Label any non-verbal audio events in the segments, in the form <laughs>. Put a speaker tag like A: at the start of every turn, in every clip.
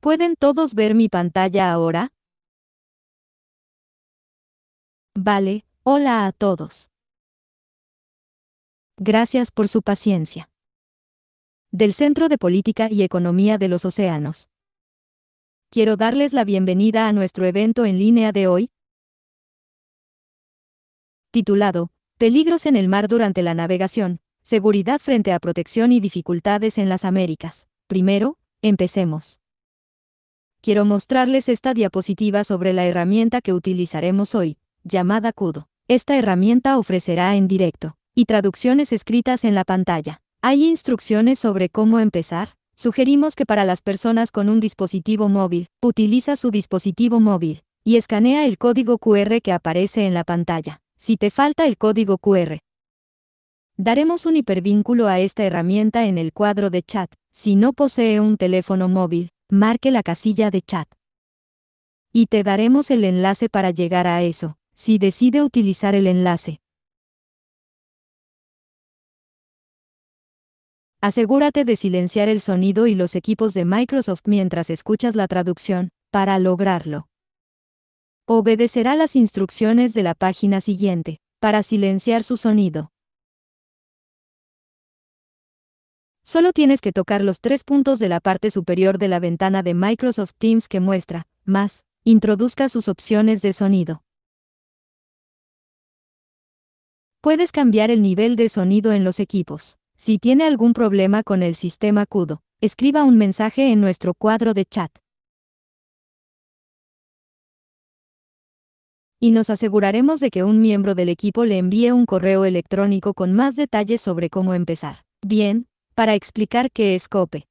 A: ¿Pueden todos ver mi pantalla ahora? Vale, hola a todos. Gracias por su paciencia. Del Centro de Política y Economía de los Océanos.
B: Quiero darles la bienvenida a nuestro evento en línea de hoy, titulado, Peligros en el mar durante la navegación, seguridad frente a protección y dificultades en las Américas. Primero, empecemos quiero mostrarles esta diapositiva sobre la herramienta que utilizaremos hoy, llamada CUDO. Esta herramienta ofrecerá en directo y traducciones escritas en la pantalla. Hay instrucciones sobre cómo empezar. Sugerimos que para las personas con un dispositivo móvil, utiliza su dispositivo móvil y escanea el código QR que aparece en la pantalla. Si te falta el código QR, daremos un hipervínculo a esta herramienta en el cuadro de chat. Si no posee un teléfono móvil, marque la casilla de chat. Y te daremos el enlace para llegar a
A: eso, si decide utilizar el enlace. Asegúrate de silenciar el sonido y los equipos de Microsoft
B: mientras escuchas la traducción, para lograrlo. Obedecerá las instrucciones de la página siguiente, para silenciar su sonido. Solo tienes que tocar los tres puntos de la parte superior de la ventana de Microsoft Teams que muestra, más, introduzca sus opciones de sonido. Puedes cambiar el nivel de sonido en los
A: equipos. Si tiene algún problema con el sistema CUDO, escriba un mensaje en nuestro cuadro de chat. Y nos aseguraremos de que un miembro del equipo le envíe un correo electrónico con más detalles sobre cómo empezar. Bien, para explicar qué es COPE.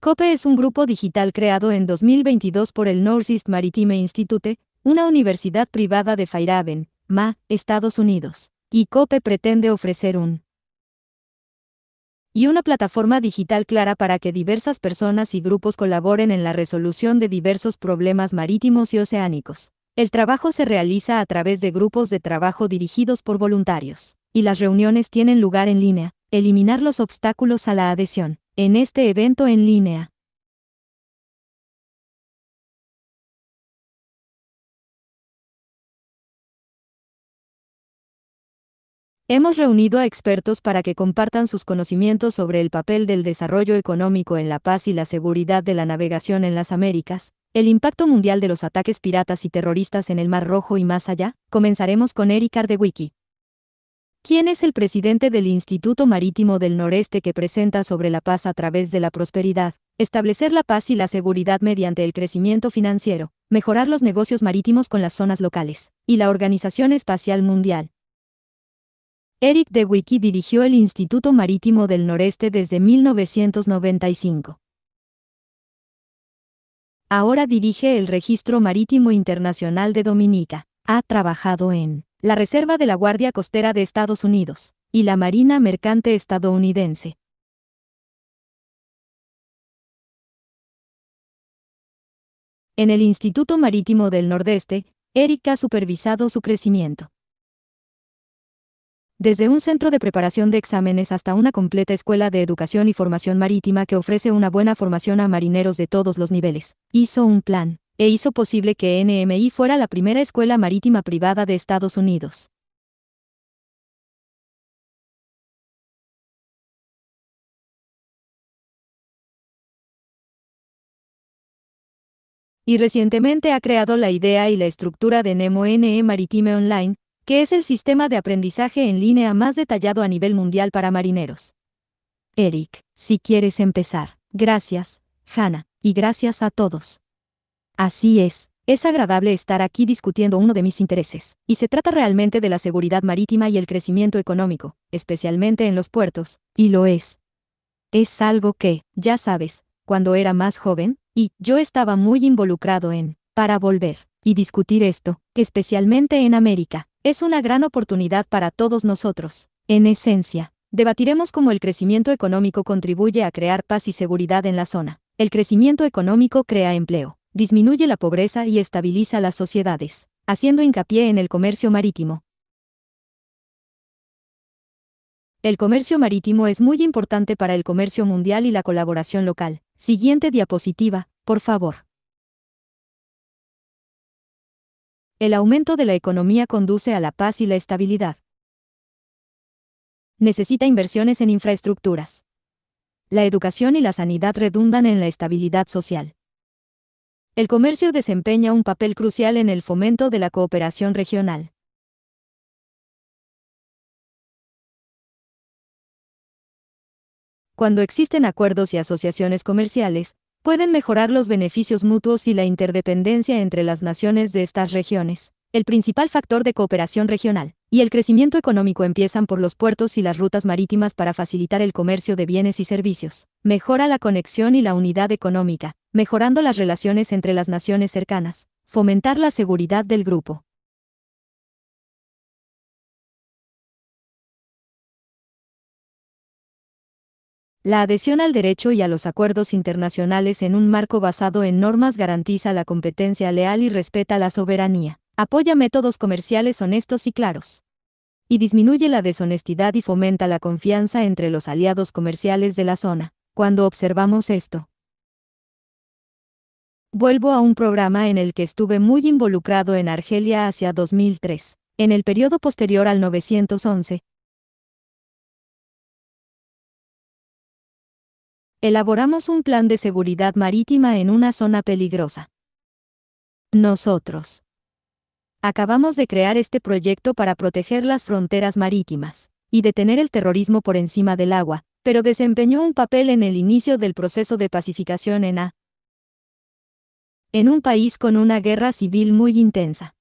A: COPE es un grupo digital creado en
B: 2022 por el Northeast Maritime Institute, una universidad privada de Fairhaven, MA, Estados Unidos, y COPE pretende ofrecer un y una plataforma digital clara para que diversas personas y grupos colaboren en la resolución de diversos problemas marítimos y oceánicos. El trabajo se realiza a través de grupos de trabajo dirigidos por voluntarios, y las reuniones tienen lugar en línea, eliminar los
A: obstáculos a la adhesión. En este evento en línea, Hemos reunido a expertos para que compartan sus conocimientos
B: sobre el papel del desarrollo económico en la paz y la seguridad de la navegación en las Américas, el impacto mundial de los ataques piratas y terroristas en el Mar Rojo y más allá, comenzaremos con Eric Ardewicki. ¿Quién es el presidente del Instituto Marítimo del Noreste que presenta sobre la paz a través de la prosperidad, establecer la paz y la seguridad mediante el crecimiento financiero, mejorar los negocios marítimos con las zonas locales, y la Organización Espacial Mundial, Eric DeWicki dirigió el Instituto Marítimo del Noreste desde 1995. Ahora dirige el Registro Marítimo Internacional de Dominica. Ha trabajado en la
A: Reserva de la Guardia Costera de Estados Unidos y la Marina Mercante Estadounidense. En el Instituto Marítimo del Nordeste, Eric ha supervisado su crecimiento.
B: Desde un centro de preparación de exámenes hasta una completa escuela de educación y formación marítima que ofrece una buena formación a marineros de todos los niveles, hizo
A: un plan, e hizo posible que NMI fuera la primera escuela marítima privada de Estados Unidos. y recientemente ha creado la idea y la estructura de Nemo NE Maritime Online, que
B: es el sistema de aprendizaje en línea más detallado a nivel mundial para marineros. Eric, si quieres empezar, gracias, Hannah, y gracias a todos. Así es, es agradable estar aquí discutiendo uno de mis intereses, y se trata realmente de la seguridad marítima y el crecimiento económico, especialmente en los puertos, y lo es. Es algo que, ya sabes, cuando era más joven, y yo estaba muy involucrado en, para volver, y discutir esto, especialmente en América. Es una gran oportunidad para todos nosotros. En esencia, debatiremos cómo el crecimiento económico contribuye a crear paz y seguridad en la zona. El crecimiento económico crea empleo, disminuye la pobreza y estabiliza las sociedades, haciendo hincapié en el comercio marítimo, el comercio marítimo es muy importante para el comercio mundial y la colaboración local. Siguiente diapositiva, por favor.
A: El aumento de la economía conduce a la paz y la estabilidad. Necesita inversiones en infraestructuras.
B: La educación y la sanidad redundan en la estabilidad social.
A: El comercio desempeña un papel crucial en el fomento de la cooperación regional. Cuando existen acuerdos y asociaciones comerciales, pueden mejorar los beneficios mutuos
B: y la interdependencia entre las naciones de estas regiones. El principal factor de cooperación regional y el crecimiento económico empiezan por los puertos y las rutas marítimas para facilitar el comercio de bienes y servicios. Mejora la conexión y la unidad económica, mejorando las relaciones entre
A: las naciones cercanas. Fomentar la seguridad del grupo. La adhesión al derecho y a los acuerdos internacionales en un marco basado en normas
B: garantiza la competencia leal y respeta la soberanía, apoya métodos comerciales honestos y claros, y disminuye la deshonestidad y fomenta la confianza entre los aliados comerciales de la zona, cuando observamos esto. Vuelvo a un programa en el que estuve muy involucrado en Argelia hacia 2003, en el periodo
A: posterior al 911, Elaboramos un plan de seguridad marítima en una zona peligrosa.
B: Nosotros. Acabamos de crear este proyecto para proteger las fronteras marítimas y detener el terrorismo por encima del agua, pero desempeñó un papel en el inicio del proceso de pacificación en A. En un país con una guerra civil muy intensa.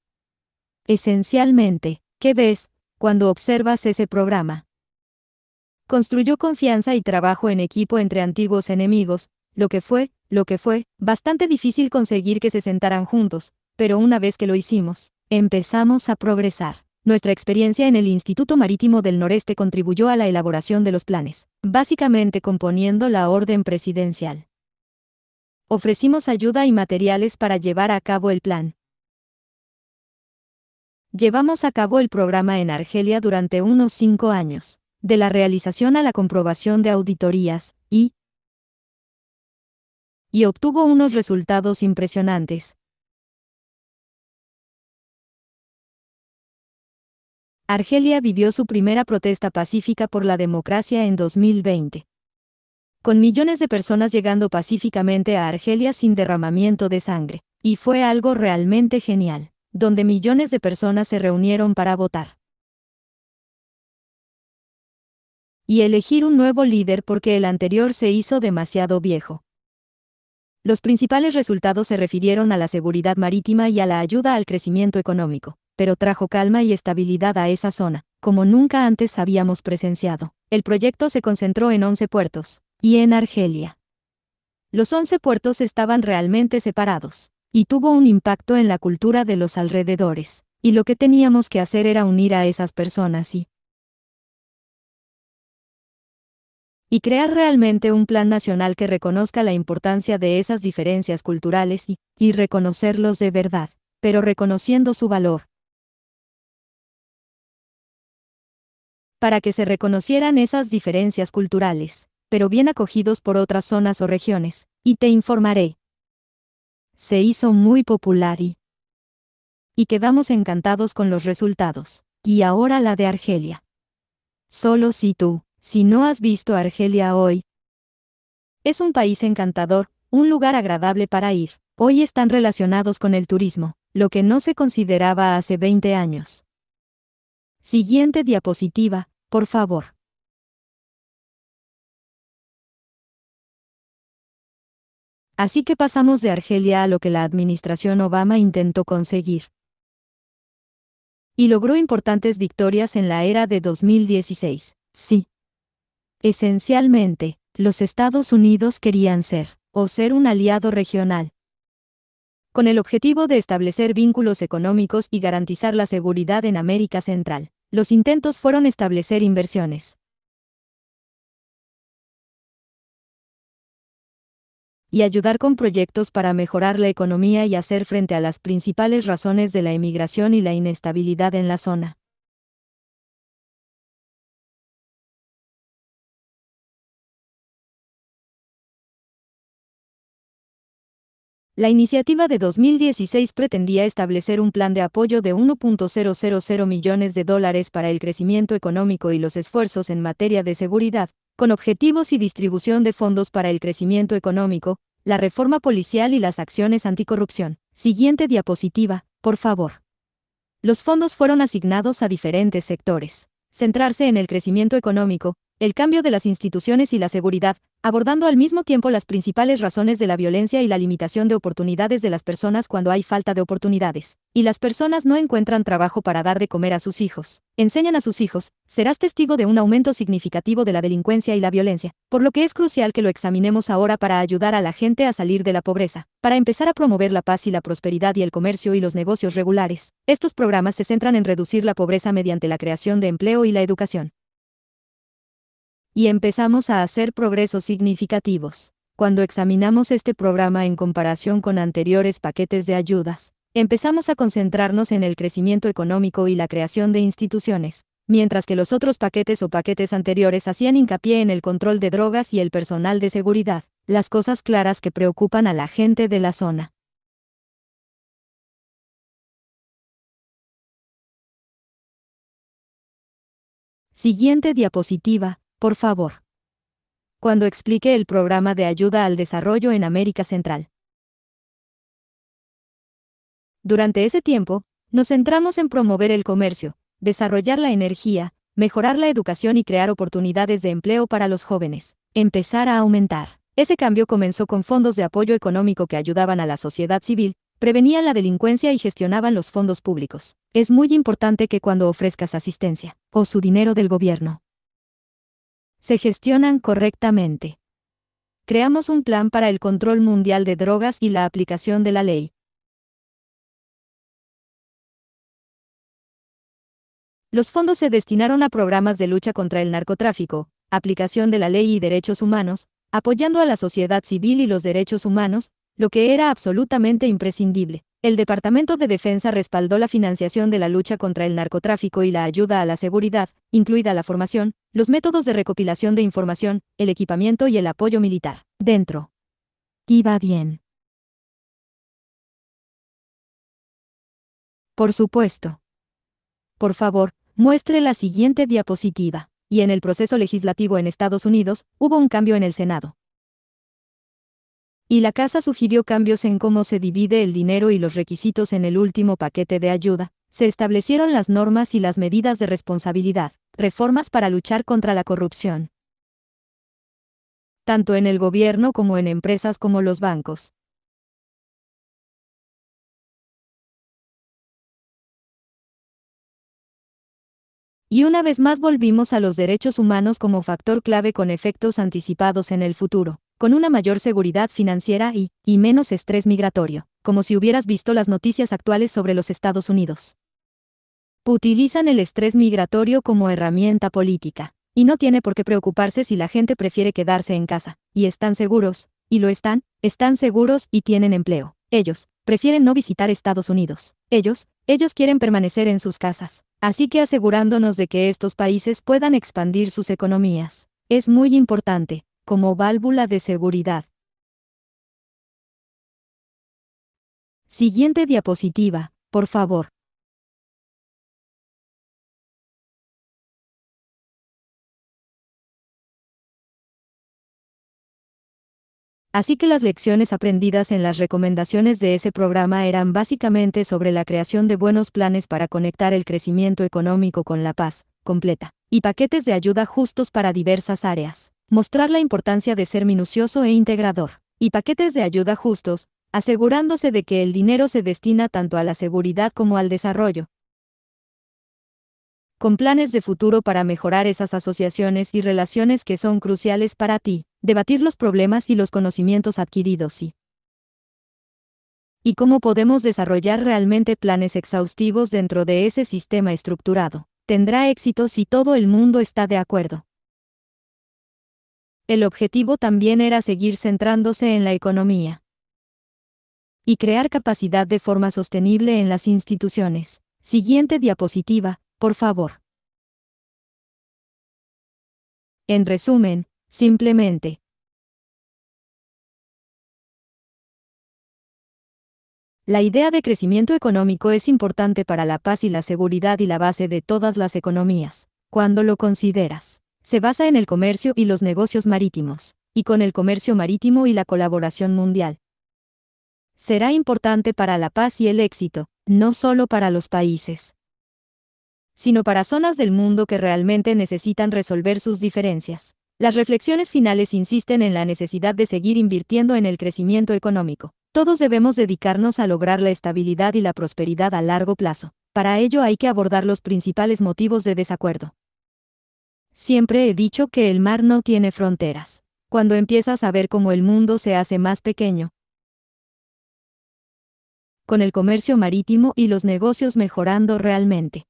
B: Esencialmente, ¿qué ves cuando observas ese programa? Construyó confianza y trabajo en equipo entre antiguos enemigos, lo que fue, lo que fue, bastante difícil conseguir que se sentaran juntos, pero una vez que lo hicimos, empezamos a progresar. Nuestra experiencia en el Instituto Marítimo del Noreste contribuyó a la elaboración de los planes, básicamente componiendo la orden presidencial. Ofrecimos ayuda y materiales para llevar a cabo el plan. Llevamos a cabo el programa en Argelia durante unos cinco años de la realización a la comprobación de
A: auditorías, y, y obtuvo unos resultados impresionantes. Argelia vivió su primera protesta pacífica por la democracia en 2020.
B: Con millones de personas llegando pacíficamente a Argelia sin derramamiento de sangre. Y fue algo realmente genial, donde millones de personas se reunieron para votar.
A: y elegir un nuevo líder porque el anterior se hizo demasiado viejo. Los principales resultados se refirieron
B: a la seguridad marítima y a la ayuda al crecimiento económico, pero trajo calma y estabilidad a esa zona, como nunca antes habíamos presenciado. El proyecto se concentró en 11 puertos, y en Argelia. Los 11 puertos estaban realmente separados, y tuvo un impacto en la cultura de los alrededores, y lo que teníamos que hacer era unir a esas personas y, y crear realmente un plan nacional que reconozca la importancia de esas diferencias culturales y, y reconocerlos de verdad, pero reconociendo su valor. Para que se reconocieran esas diferencias culturales, pero bien acogidos por otras zonas o regiones, y te informaré. Se hizo muy popular y... Y quedamos encantados con los resultados, y ahora la de Argelia. Solo si tú si no has visto Argelia hoy, es un país encantador, un lugar agradable para ir. Hoy están relacionados con el turismo, lo que no se consideraba hace 20 años.
A: Siguiente diapositiva, por favor. Así que pasamos de Argelia a lo que la administración Obama intentó conseguir. Y logró importantes
B: victorias en la era de 2016. Sí, Esencialmente, los Estados Unidos querían ser, o ser un aliado regional. Con el objetivo de establecer vínculos económicos y garantizar la seguridad en América Central,
A: los intentos fueron establecer inversiones. y ayudar con proyectos para mejorar la economía y hacer frente a las principales razones de la emigración y la inestabilidad en la zona. La iniciativa de 2016 pretendía establecer un plan de apoyo de 1.000 millones de
B: dólares para el crecimiento económico y los esfuerzos en materia de seguridad, con objetivos y distribución de fondos para el crecimiento económico, la reforma policial y las acciones anticorrupción. Siguiente diapositiva, por favor. Los fondos fueron asignados a diferentes sectores. Centrarse en el crecimiento económico, el cambio de las instituciones y la seguridad, abordando al mismo tiempo las principales razones de la violencia y la limitación de oportunidades de las personas cuando hay falta de oportunidades, y las personas no encuentran trabajo para dar de comer a sus hijos. Enseñan a sus hijos, serás testigo de un aumento significativo de la delincuencia y la violencia, por lo que es crucial que lo examinemos ahora para ayudar a la gente a salir de la pobreza, para empezar a promover la paz y la prosperidad y el comercio y los negocios regulares. Estos programas se centran en reducir la pobreza mediante la creación de empleo y la educación. Y empezamos a hacer progresos significativos. Cuando examinamos este programa en comparación con anteriores paquetes de ayudas, empezamos a concentrarnos en el crecimiento económico y la creación de instituciones, mientras que los otros paquetes o paquetes anteriores hacían hincapié en el control de drogas
A: y el personal de seguridad, las cosas claras que preocupan a la gente de la zona. Siguiente diapositiva, por favor.
B: Cuando explique el programa de ayuda al desarrollo en América Central. Durante ese tiempo, nos centramos en promover el comercio, desarrollar la energía, mejorar la educación y crear oportunidades de empleo para los jóvenes. Empezar a aumentar. Ese cambio comenzó con fondos de apoyo económico que ayudaban a la sociedad civil, prevenían la delincuencia y gestionaban los fondos públicos. Es muy importante que cuando ofrezcas asistencia, o su dinero del gobierno, se gestionan correctamente.
A: Creamos un plan para el control mundial de drogas y la aplicación de la ley. Los fondos se destinaron a programas de lucha contra el narcotráfico, aplicación de la ley y derechos
B: humanos, apoyando a la sociedad civil y los derechos humanos, lo que era absolutamente imprescindible. El Departamento de Defensa respaldó la financiación de la lucha contra el narcotráfico y la ayuda a la seguridad, incluida la formación, los métodos de recopilación de información, el equipamiento
A: y el apoyo militar. Dentro. va bien. Por supuesto. Por favor,
B: muestre la siguiente diapositiva. Y en el proceso legislativo en Estados Unidos, hubo un cambio en el Senado y la casa sugirió cambios en cómo se divide el dinero y los requisitos en el último paquete de ayuda, se establecieron las normas y las medidas de responsabilidad, reformas para luchar contra la corrupción.
A: Tanto en el gobierno como en empresas como los bancos. Y una vez más volvimos a los derechos humanos como factor clave con efectos anticipados
B: en el futuro con una mayor seguridad financiera y, y menos estrés migratorio, como si hubieras visto las noticias actuales sobre los Estados Unidos. Utilizan el estrés migratorio como herramienta política, y no tiene por qué preocuparse si la gente prefiere quedarse en casa, y están seguros, y lo están, están seguros y tienen empleo. Ellos, prefieren no visitar Estados Unidos. Ellos, ellos quieren permanecer en sus casas. Así que asegurándonos de que estos países puedan expandir sus economías. Es muy importante,
A: como válvula de seguridad. Siguiente diapositiva, por favor. Así que las lecciones aprendidas en las recomendaciones de ese
B: programa eran básicamente sobre la creación de buenos planes para conectar el crecimiento económico con la paz, completa, y paquetes de ayuda justos para diversas áreas mostrar la importancia de ser minucioso e integrador, y paquetes de ayuda justos, asegurándose de que el dinero se destina tanto a la seguridad como al desarrollo. Con planes de futuro para mejorar esas asociaciones y relaciones que son cruciales para ti, debatir los problemas y los conocimientos adquiridos y y cómo podemos desarrollar realmente planes exhaustivos dentro de ese sistema estructurado. Tendrá éxito si todo el mundo está de acuerdo el objetivo también era seguir centrándose en la economía y crear capacidad de forma sostenible en las instituciones. Siguiente diapositiva, por favor.
A: En resumen, simplemente. La idea de crecimiento económico es importante para la paz y la seguridad y la base de todas
B: las economías, cuando lo consideras. Se basa en el comercio y los negocios marítimos, y con el comercio marítimo y la colaboración mundial. Será importante para la paz y el éxito, no solo para los países, sino para zonas del mundo que realmente necesitan resolver sus diferencias. Las reflexiones finales insisten en la necesidad de seguir invirtiendo en el crecimiento económico. Todos debemos dedicarnos a lograr la estabilidad y la prosperidad a largo plazo. Para ello hay que abordar los principales motivos de desacuerdo, Siempre he dicho que el mar no tiene fronteras. Cuando empiezas a ver cómo el mundo se hace más pequeño, con el comercio marítimo y los negocios mejorando realmente.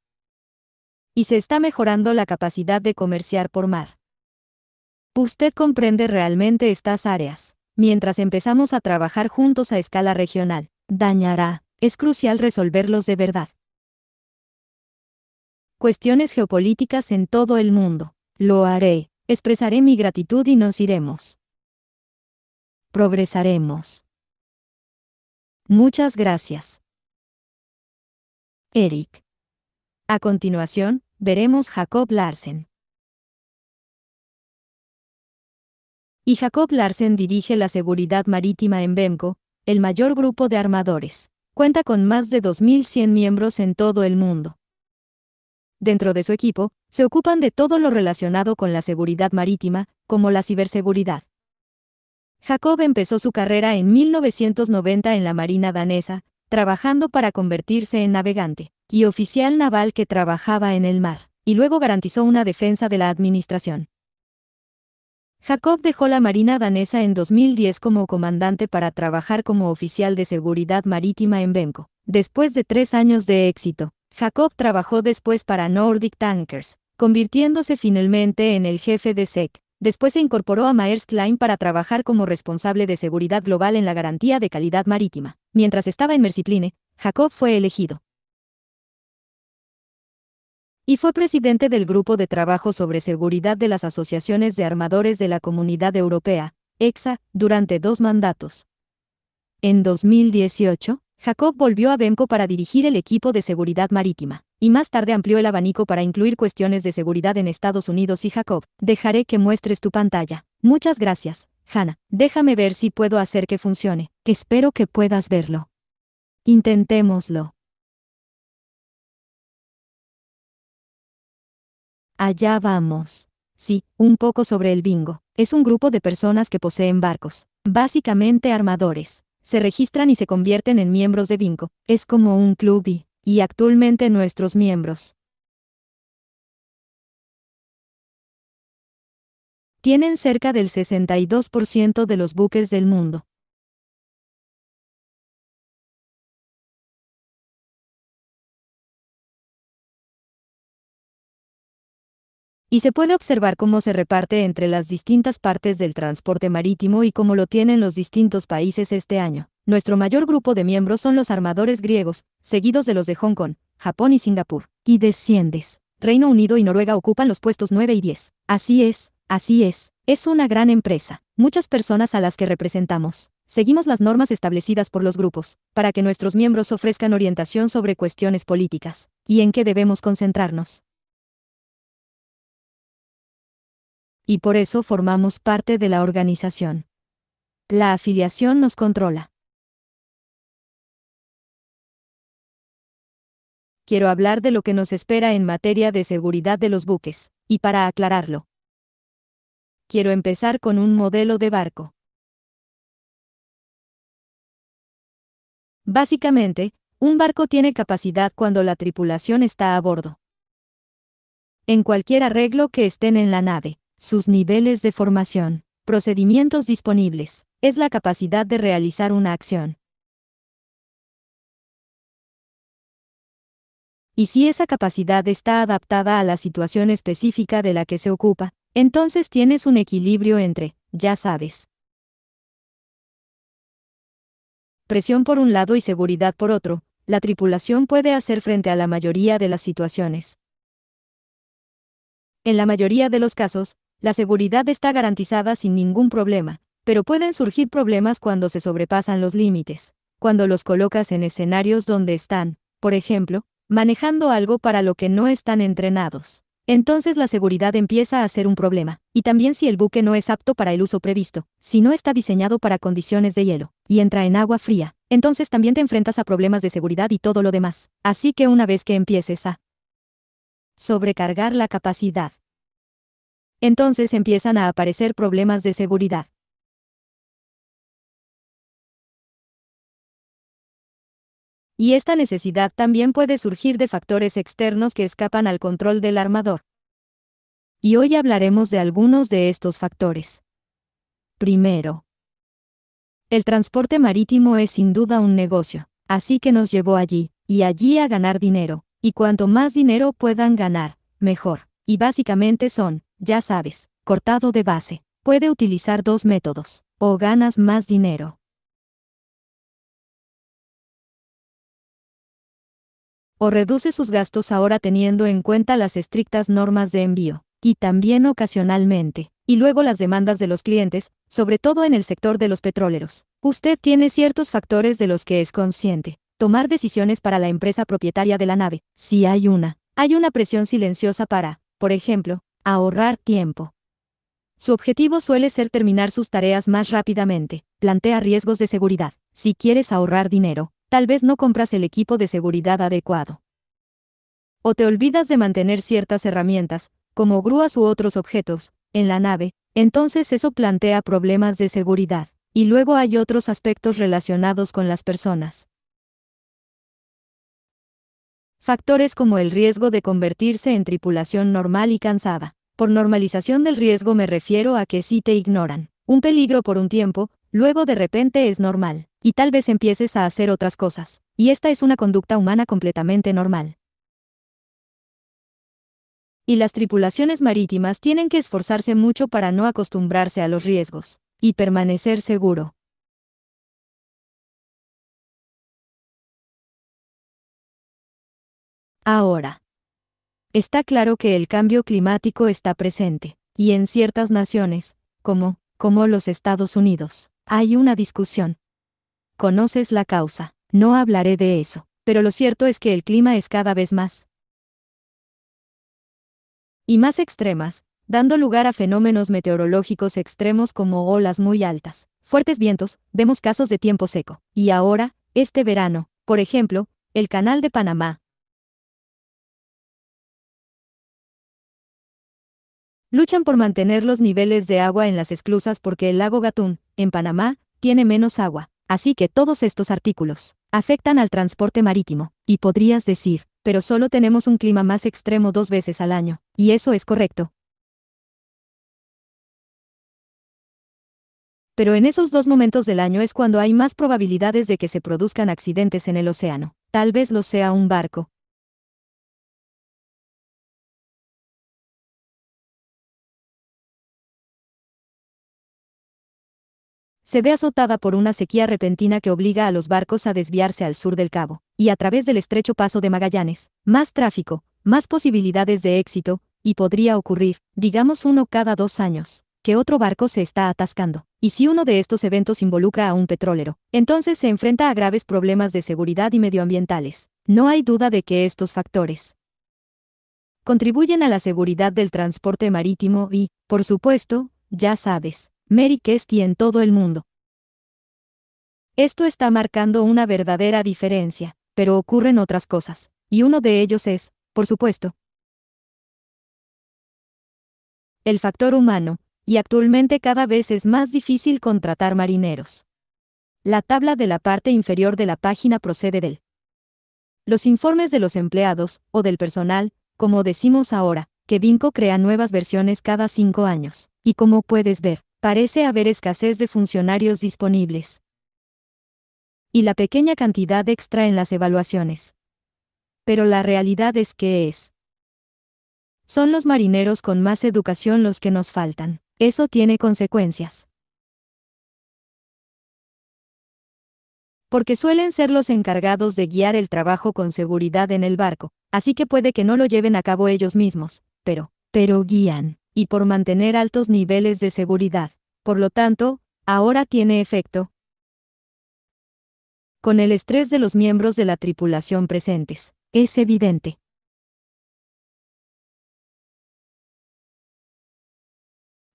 B: Y se está mejorando la capacidad de comerciar por mar. Usted comprende realmente estas áreas. Mientras empezamos a trabajar juntos a escala regional, dañará, es crucial resolverlos de verdad. Cuestiones geopolíticas en todo el mundo. Lo haré, expresaré mi gratitud y nos iremos.
A: Progresaremos. Muchas gracias. Eric. A continuación, veremos Jacob Larsen.
B: Y Jacob Larsen dirige la seguridad marítima en BEMCO, el mayor grupo de armadores. Cuenta con más de 2.100 miembros en todo el mundo. Dentro de su equipo, se ocupan de todo lo relacionado con la seguridad marítima, como la ciberseguridad. Jacob empezó su carrera en 1990 en la Marina danesa, trabajando para convertirse en navegante y oficial naval que trabajaba en el mar, y luego garantizó una defensa de la administración. Jacob dejó la Marina danesa en 2010 como comandante para trabajar como oficial de seguridad marítima en Benco. Después de tres años de éxito, Jacob trabajó después para Nordic Tankers, convirtiéndose finalmente en el jefe de SEC. Después se incorporó a Maersk Line para trabajar como responsable de seguridad global en la garantía de calidad marítima. Mientras estaba en Mercipline, Jacob fue elegido. Y fue presidente del Grupo de Trabajo sobre Seguridad de las Asociaciones de Armadores de la Comunidad Europea, EXA, durante dos mandatos. En 2018, Jacob volvió a Bemco para dirigir el equipo de seguridad marítima y más tarde amplió el abanico para incluir cuestiones de seguridad en Estados Unidos y Jacob, dejaré que muestres tu pantalla. Muchas
A: gracias, Hannah. Déjame ver si puedo hacer que funcione. Espero que puedas verlo. Intentémoslo. Allá vamos. Sí, un poco sobre el bingo. Es un grupo de
B: personas que poseen barcos, básicamente armadores. Se registran y se convierten en miembros
A: de bingo. Es como un club y y actualmente nuestros miembros. Tienen cerca del 62% de los buques del mundo. y se puede observar cómo se reparte entre las distintas partes del
B: transporte marítimo y cómo lo tienen los distintos países este año. Nuestro mayor grupo de miembros son los armadores griegos, seguidos de los de Hong Kong, Japón y Singapur. Y desciendes. Reino Unido y Noruega ocupan los puestos 9 y 10. Así es, así es. Es una gran empresa. Muchas personas a las que representamos. Seguimos las normas establecidas por los grupos, para que nuestros miembros ofrezcan orientación sobre cuestiones políticas, y en qué debemos concentrarnos.
A: Y por eso formamos parte de la organización. La afiliación nos controla. quiero hablar de lo que nos espera en materia de seguridad de los buques, y para aclararlo. Quiero empezar con un modelo de barco. Básicamente, un barco tiene capacidad cuando la tripulación está a bordo.
B: En cualquier arreglo que estén en la nave, sus niveles de formación,
A: procedimientos disponibles, es la capacidad de realizar una acción, y si esa capacidad está adaptada
B: a la situación específica de la que se ocupa, entonces tienes un equilibrio entre, ya sabes, presión por un lado y seguridad por otro, la tripulación puede hacer frente a la mayoría de las situaciones. En la mayoría de los casos, la seguridad está garantizada sin ningún problema, pero pueden surgir problemas cuando se sobrepasan los límites, cuando los colocas en escenarios donde están, por ejemplo, manejando algo para lo que no están entrenados. Entonces la seguridad empieza a ser un problema, y también si el buque no es apto para el uso previsto, si no está diseñado para condiciones de hielo, y entra en agua fría, entonces también te enfrentas a problemas de seguridad y todo lo demás. Así que una vez que empieces a sobrecargar
A: la capacidad, entonces empiezan a aparecer problemas de seguridad. y esta necesidad también puede surgir de factores externos que escapan al control del
B: armador. Y hoy hablaremos de algunos de estos factores. Primero, el transporte marítimo es sin duda un negocio, así que nos llevó allí, y allí a ganar dinero, y cuanto más dinero puedan ganar, mejor, y básicamente son, ya sabes, cortado de base, puede utilizar dos
A: métodos, o ganas más dinero, o reduce sus gastos ahora teniendo en cuenta las
B: estrictas normas de envío, y también ocasionalmente, y luego las demandas de los clientes, sobre todo en el sector de los petroleros. Usted tiene ciertos factores de los que es consciente. Tomar decisiones para la empresa propietaria de la nave, si hay una. Hay una presión silenciosa para, por ejemplo, ahorrar tiempo. Su objetivo suele ser terminar sus tareas más rápidamente, plantea riesgos de seguridad. Si quieres ahorrar dinero, tal vez no compras el equipo de seguridad adecuado. O te olvidas de mantener ciertas herramientas, como grúas u otros objetos, en la nave, entonces eso plantea problemas de seguridad, y luego hay otros aspectos relacionados con las personas. Factores como el riesgo de convertirse en tripulación normal y cansada. Por normalización del riesgo me refiero a que si te ignoran, un peligro por un tiempo, luego de repente es normal. Y tal vez empieces a hacer otras cosas, y esta es una conducta humana completamente normal. Y las tripulaciones marítimas tienen que esforzarse mucho para no acostumbrarse a los riesgos,
A: y permanecer seguro. Ahora. Está claro
B: que el cambio climático está presente, y en ciertas naciones, como, como los Estados Unidos, hay una discusión Conoces la causa. No hablaré de eso. Pero lo cierto es que el clima es cada vez más y más extremas, dando lugar a fenómenos meteorológicos extremos como olas muy altas, fuertes vientos, vemos casos de tiempo seco. Y ahora, este verano,
A: por ejemplo, el Canal de Panamá. Luchan por mantener los niveles de agua en las esclusas porque el
B: lago Gatún, en Panamá, tiene menos agua. Así que todos estos artículos afectan al transporte marítimo, y podrías decir, pero solo tenemos un clima más extremo dos veces al
A: año, y eso es correcto. Pero en esos dos momentos del año es cuando hay más probabilidades de que se produzcan accidentes en el océano. Tal vez lo sea un barco, se ve azotada por una sequía repentina que obliga a los barcos a desviarse al sur
B: del cabo, y a través del estrecho paso de Magallanes, más tráfico, más posibilidades de éxito, y podría ocurrir, digamos uno cada dos años, que otro barco se está atascando. Y si uno de estos eventos involucra a un petrolero, entonces se enfrenta a graves problemas de seguridad y medioambientales. No hay duda de que estos factores contribuyen a la seguridad del transporte marítimo y, por supuesto, ya sabes, Mary y en todo el mundo. Esto está marcando una verdadera diferencia, pero ocurren otras cosas, y uno de ellos es, por supuesto, el factor humano, y actualmente cada vez es más difícil contratar marineros. La tabla de la parte inferior de la página procede del los informes de los empleados, o del personal, como decimos ahora, que Vinco crea nuevas versiones cada cinco años, y como puedes ver, Parece haber escasez de funcionarios disponibles. Y la pequeña cantidad extra en las evaluaciones. Pero la realidad es que es. Son los marineros con más educación los que nos faltan. Eso tiene consecuencias. porque suelen ser los encargados de guiar el trabajo con seguridad en el barco, así que puede que no lo lleven a cabo ellos mismos, pero, pero guían y por mantener altos niveles de seguridad. Por lo tanto,
A: ahora tiene efecto. Con el estrés de los miembros de la tripulación presentes, es evidente.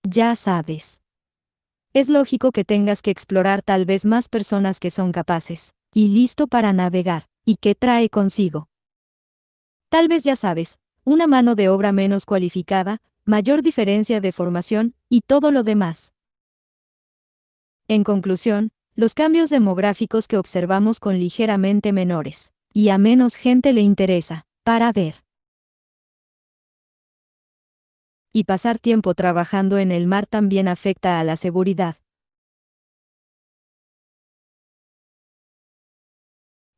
A: Ya sabes.
B: Es lógico que tengas que explorar tal vez más personas que son capaces, y listo para navegar, y que trae consigo. Tal vez ya sabes, una mano de obra menos cualificada, mayor diferencia de formación, y todo lo demás. En conclusión, los cambios demográficos que observamos con ligeramente menores, y a menos gente le interesa, para ver.
A: Y pasar tiempo trabajando en el mar también afecta a la seguridad.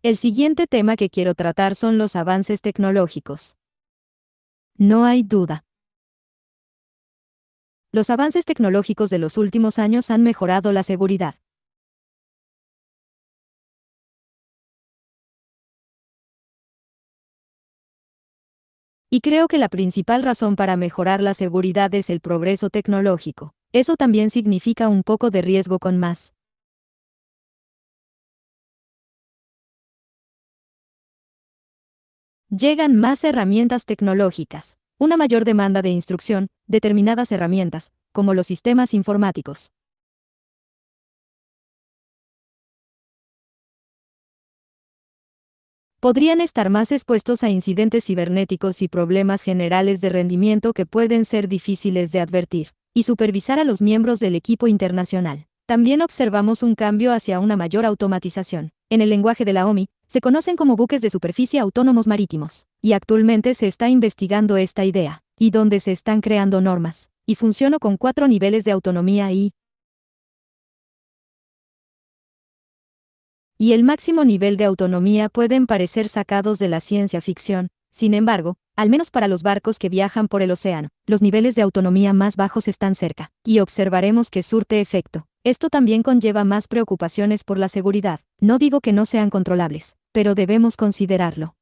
A: El siguiente tema que quiero tratar son los avances tecnológicos. No hay duda los avances tecnológicos de los últimos años han mejorado la seguridad. Y creo que la principal razón para mejorar la seguridad es el progreso tecnológico. Eso también significa un poco de riesgo con más. Llegan más herramientas tecnológicas una mayor demanda de instrucción, determinadas herramientas, como los sistemas informáticos. podrían estar más expuestos a incidentes cibernéticos y problemas generales de
B: rendimiento que pueden ser difíciles de advertir, y supervisar a los miembros del equipo internacional. También observamos un cambio hacia una mayor automatización. En el lenguaje de la OMI, se conocen como buques de superficie autónomos marítimos, y actualmente se está investigando esta idea,
A: y donde se están creando normas, y funciono con cuatro niveles de autonomía y... Y el máximo nivel de autonomía
B: pueden parecer sacados de la ciencia ficción, sin embargo, al menos para los barcos que viajan por el océano, los niveles de autonomía más bajos están cerca, y observaremos que surte efecto. Esto también conlleva más preocupaciones por la seguridad, no digo que no sean controlables, pero debemos considerarlo.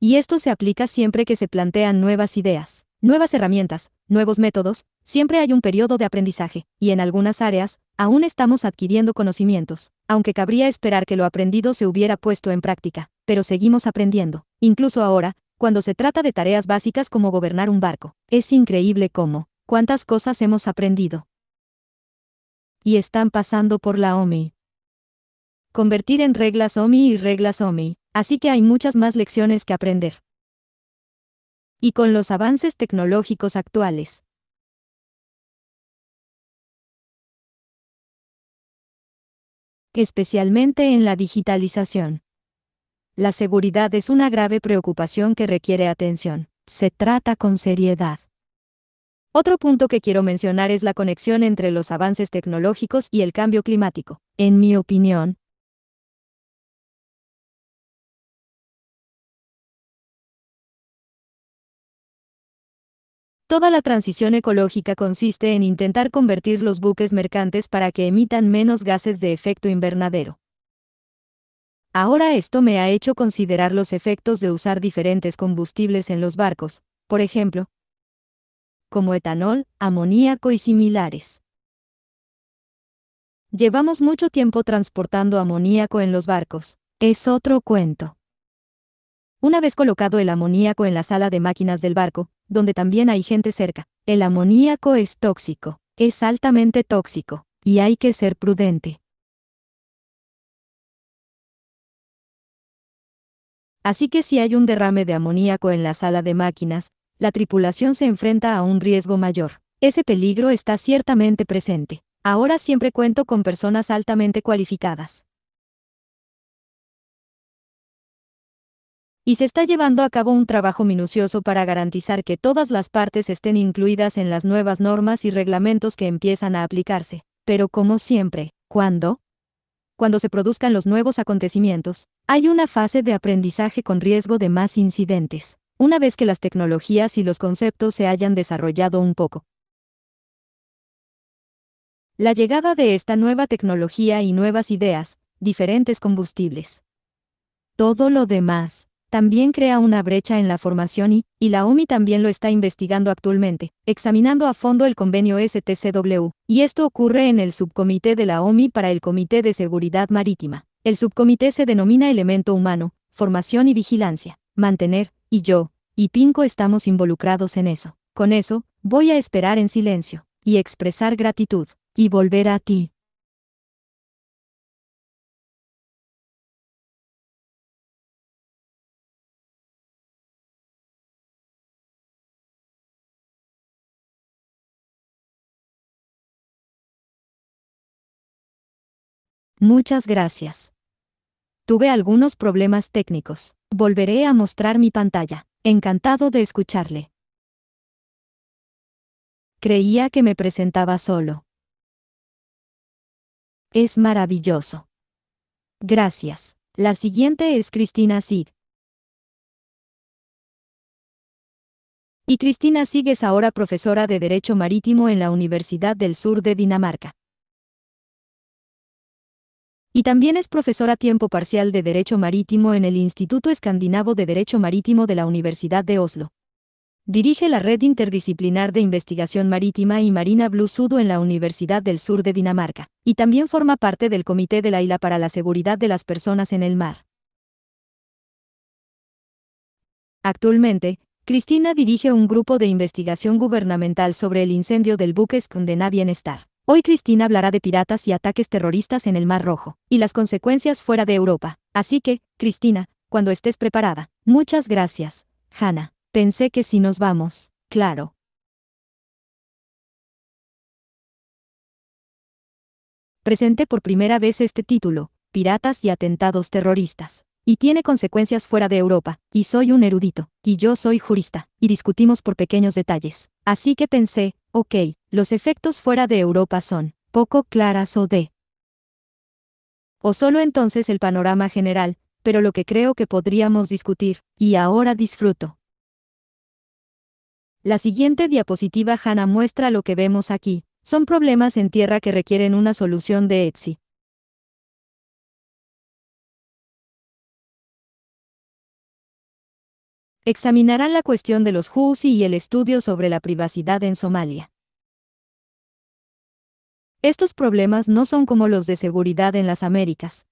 B: Y esto se aplica siempre que se plantean nuevas ideas, nuevas herramientas, nuevos métodos, siempre hay un periodo de aprendizaje, y en algunas áreas, aún estamos adquiriendo conocimientos, aunque cabría esperar que lo aprendido se hubiera puesto en práctica, pero seguimos aprendiendo, incluso ahora, cuando se trata de tareas básicas como gobernar un barco, es increíble cómo, cuántas cosas hemos aprendido. Y están pasando por la OMI convertir en reglas OMI y reglas OMI, así que hay muchas más lecciones que aprender.
A: Y con los avances tecnológicos actuales. especialmente en la digitalización. La seguridad es una grave preocupación
B: que requiere atención. Se trata con seriedad. Otro punto que
A: quiero mencionar es la conexión entre los avances tecnológicos y el cambio climático. En mi opinión, Toda la transición ecológica
B: consiste en intentar convertir los buques mercantes para que emitan menos gases de efecto invernadero. Ahora esto me ha hecho considerar los efectos de usar diferentes combustibles en los barcos, por ejemplo, como etanol, amoníaco y similares. Llevamos mucho tiempo transportando amoníaco en los barcos, es otro cuento. Una vez colocado el amoníaco en la sala de máquinas del barco, donde también hay gente cerca, el amoníaco es
A: tóxico, es altamente tóxico, y hay que ser prudente. Así que si hay un derrame de amoníaco en la sala de máquinas, la tripulación se enfrenta a un riesgo mayor. Ese peligro está ciertamente presente. Ahora siempre cuento con personas altamente cualificadas. y se está llevando a cabo un trabajo minucioso para garantizar que todas las partes estén incluidas en las nuevas normas
B: y reglamentos que empiezan a aplicarse. Pero como siempre, ¿cuándo? cuando se produzcan los nuevos acontecimientos, hay una fase de aprendizaje con riesgo de más incidentes, una vez que las tecnologías y los conceptos se hayan desarrollado un poco. La llegada de esta nueva tecnología y nuevas ideas, diferentes combustibles. Todo lo demás, también crea una brecha en la formación y, y la OMI también lo está investigando actualmente, examinando a fondo el convenio STCW, y esto ocurre en el subcomité de la OMI para el Comité de Seguridad Marítima. El subcomité se denomina Elemento Humano, Formación y Vigilancia, Mantener, y yo, y Pinco estamos involucrados en eso. Con eso, voy a esperar en silencio,
A: y expresar gratitud, y volver a ti. Muchas gracias. Tuve algunos problemas técnicos. Volveré a mostrar mi pantalla. Encantado de escucharle. Creía que me presentaba solo. Es maravilloso. Gracias. La siguiente es Cristina Sig. Y Cristina Sig es ahora profesora de Derecho Marítimo en la Universidad del Sur de Dinamarca y
B: también es profesora a tiempo parcial de Derecho Marítimo en el Instituto Escandinavo de Derecho Marítimo de la Universidad de Oslo. Dirige la Red Interdisciplinar de Investigación Marítima y Marina Blue Sudo en la Universidad del Sur de Dinamarca, y también forma parte del Comité de la ILA para la Seguridad de las Personas en el Mar. Actualmente, Cristina dirige un grupo de investigación gubernamental sobre el incendio del buque Scandinavian Bienestar. Hoy Cristina hablará de piratas y ataques terroristas en el Mar Rojo, y las consecuencias fuera de Europa. Así que, Cristina, cuando estés preparada. Muchas gracias,
A: Hanna. Pensé que si nos vamos, claro. Presenté por primera vez este título,
B: Piratas y Atentados Terroristas y tiene consecuencias fuera de Europa, y soy un erudito, y yo soy jurista, y discutimos por pequeños detalles. Así que pensé, ok, los efectos fuera de Europa son poco claras o de o solo entonces el panorama general, pero lo que creo que podríamos discutir, y ahora disfruto. La siguiente diapositiva Hanna muestra lo que
A: vemos aquí, son problemas en tierra que requieren una solución de Etsy, Examinarán la cuestión de los Husi y el estudio sobre la privacidad en Somalia.
B: Estos problemas no son como los de seguridad en las Américas.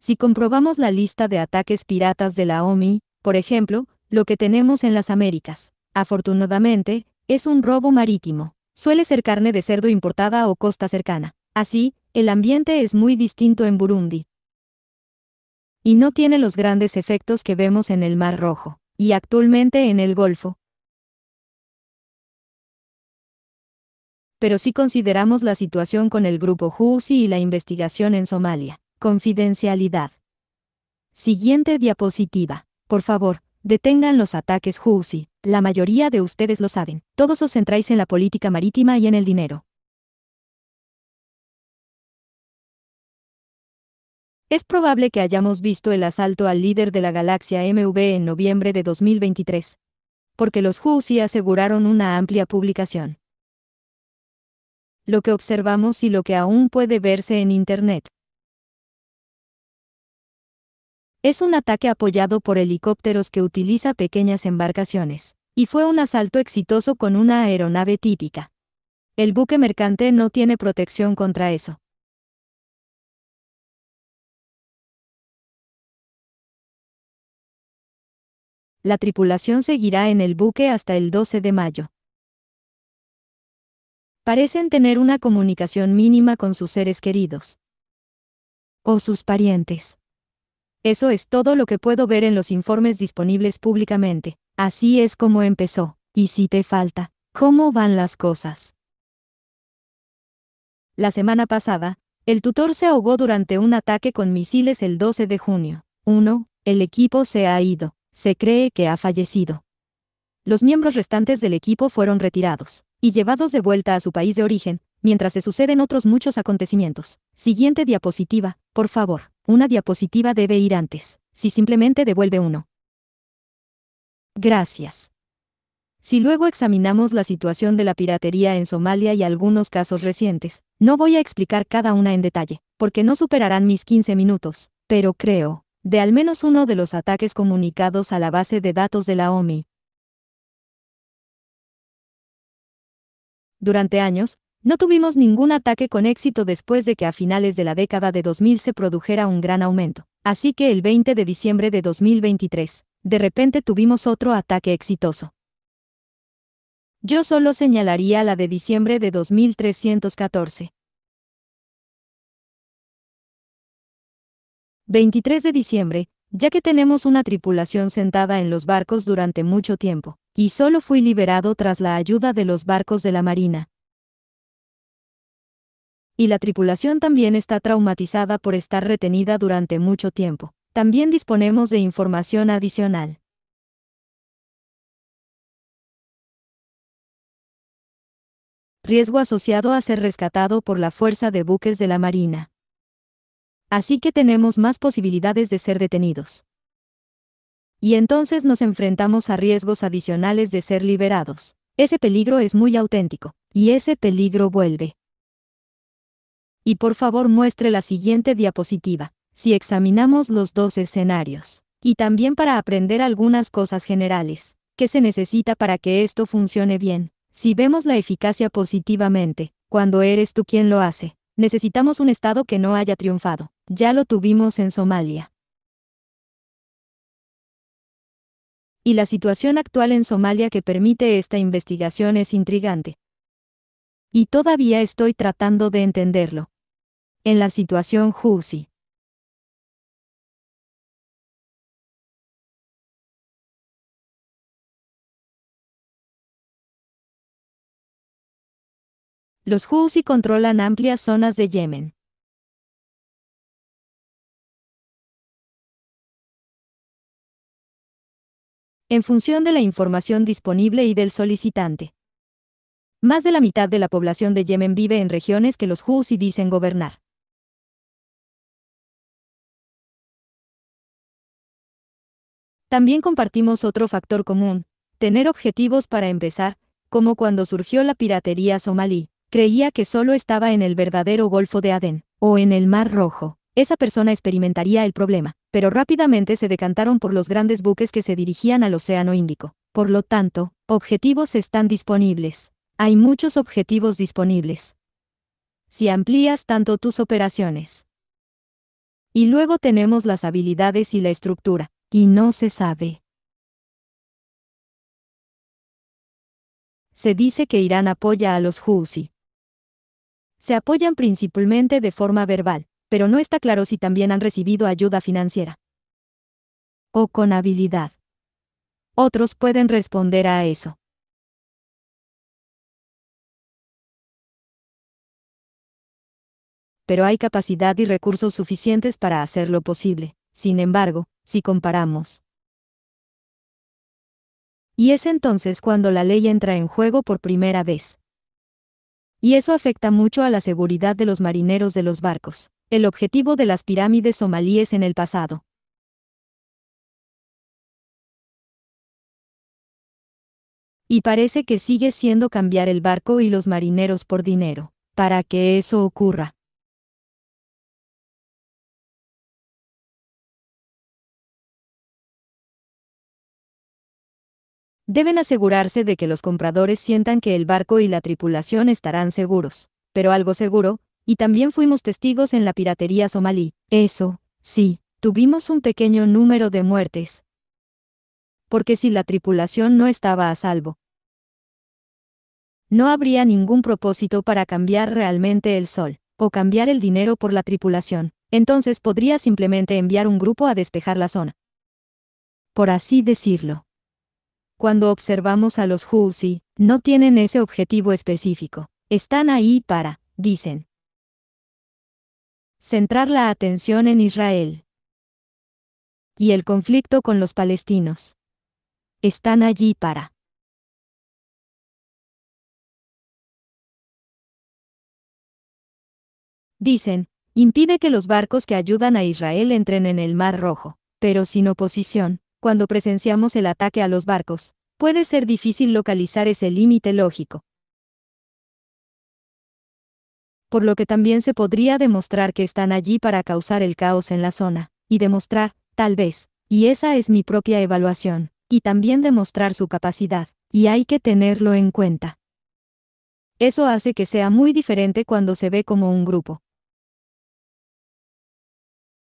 B: Si comprobamos la lista de ataques piratas de la OMI, por ejemplo, lo que tenemos en las Américas, afortunadamente, es un robo marítimo. Suele ser carne de cerdo importada o costa cercana. Así, el ambiente es muy distinto en Burundi, y no tiene los grandes efectos que vemos en
A: el Mar Rojo, y actualmente en el Golfo. Pero si consideramos la situación con el grupo Houthi y la investigación
B: en Somalia, confidencialidad. Siguiente diapositiva. Por favor, detengan los ataques Houthi, la mayoría de ustedes lo saben, todos os centráis en la
A: política marítima y en el dinero. Es probable que hayamos visto el asalto al líder de la galaxia MV
B: en noviembre de 2023. Porque los Husi aseguraron una amplia publicación.
A: Lo que observamos y lo que aún puede verse en Internet. Es un ataque apoyado por helicópteros
B: que utiliza pequeñas embarcaciones, y fue un asalto exitoso con una aeronave
A: típica. El buque mercante no tiene protección contra eso. La tripulación seguirá en el buque hasta el 12 de mayo.
B: Parecen tener una comunicación mínima con sus seres queridos. O sus parientes. Eso es todo lo que puedo ver en los informes disponibles públicamente. Así es como empezó. Y si te falta, ¿cómo van las cosas? La semana pasada, el tutor se ahogó durante un ataque con misiles el 12 de junio. 1. El equipo se ha ido se cree que ha fallecido. Los miembros restantes del equipo fueron retirados y llevados de vuelta a su país de origen, mientras se suceden otros muchos acontecimientos. Siguiente diapositiva, por favor. Una diapositiva debe ir antes, si simplemente devuelve uno. Gracias. Si luego examinamos la situación de la piratería en Somalia y algunos casos recientes, no voy a explicar cada una en detalle, porque no superarán mis 15 minutos, pero creo de al menos uno de los ataques comunicados
A: a la base de datos de la OMI. Durante años, no tuvimos ningún ataque con éxito después de que a finales de la década
B: de 2000 se produjera un gran aumento. Así que el 20 de diciembre de 2023, de repente tuvimos otro ataque exitoso. Yo solo señalaría
A: la de diciembre de 2314. 23 de diciembre, ya que tenemos una tripulación
B: sentada en los barcos durante mucho tiempo, y solo fui liberado tras la ayuda de los barcos de la Marina. Y la tripulación también está traumatizada
A: por estar retenida durante mucho tiempo. También disponemos de información adicional. Riesgo asociado a ser rescatado por la fuerza de buques de la Marina.
B: Así que tenemos más posibilidades de ser detenidos. Y entonces nos enfrentamos a riesgos adicionales de ser liberados. Ese peligro es muy auténtico, y ese peligro vuelve. Y por favor muestre la siguiente diapositiva, si examinamos los dos escenarios, y también para aprender algunas cosas generales, ¿qué se necesita para que esto funcione bien? Si vemos la eficacia positivamente, cuando eres tú quien lo hace, Necesitamos un Estado que no haya triunfado. Ya lo tuvimos en Somalia. Y la situación actual en Somalia que permite esta investigación es intrigante.
A: Y todavía estoy tratando de entenderlo. En la situación Husi. Los Houthi controlan amplias zonas de Yemen. En función de la información disponible y del solicitante. Más de la mitad de la población de Yemen vive en regiones que los Houthi dicen gobernar. También compartimos otro factor común, tener objetivos para empezar, como cuando surgió la
B: piratería somalí. Creía que solo estaba en el verdadero Golfo de Adén, o en el Mar Rojo. Esa persona experimentaría el problema, pero rápidamente se decantaron por los grandes buques que se dirigían al Océano Índico. Por lo tanto, objetivos están disponibles. Hay muchos objetivos disponibles. Si amplías tanto tus operaciones.
A: Y luego tenemos las habilidades y la estructura, y no se sabe. Se dice que Irán apoya a los Husi. Se apoyan principalmente de forma verbal,
B: pero no está claro si también han recibido ayuda financiera. O con habilidad.
A: Otros pueden responder a eso. Pero hay capacidad y recursos suficientes para hacerlo posible. Sin embargo, si comparamos,
B: y es entonces cuando la ley entra en juego por primera vez y eso afecta mucho a la seguridad de los marineros de los barcos, el
A: objetivo de las pirámides somalíes en el pasado. Y parece que sigue siendo cambiar el barco y los marineros por dinero, para que eso ocurra. Deben asegurarse de que los compradores sientan que el barco y
B: la tripulación estarán seguros. Pero algo seguro, y también fuimos testigos en la piratería somalí. Eso, sí, tuvimos un pequeño número de muertes. Porque si la tripulación no estaba a salvo, no habría ningún propósito para cambiar realmente el sol, o cambiar el dinero por la tripulación, entonces podría simplemente enviar un grupo a despejar la zona. Por así decirlo cuando observamos a los Husi, no tienen ese objetivo específico. Están ahí para, dicen, centrar
A: la atención en Israel y el conflicto con los palestinos. Están allí para dicen, impide que los barcos que ayudan a Israel entren en el Mar Rojo, pero sin oposición, cuando
B: presenciamos el ataque a los barcos, puede ser difícil localizar ese límite lógico. Por lo que también se podría demostrar que están allí para causar el caos en la zona, y demostrar, tal vez, y esa es mi propia evaluación, y también demostrar su capacidad, y hay que tenerlo en cuenta. Eso hace que sea muy diferente cuando se ve como un grupo.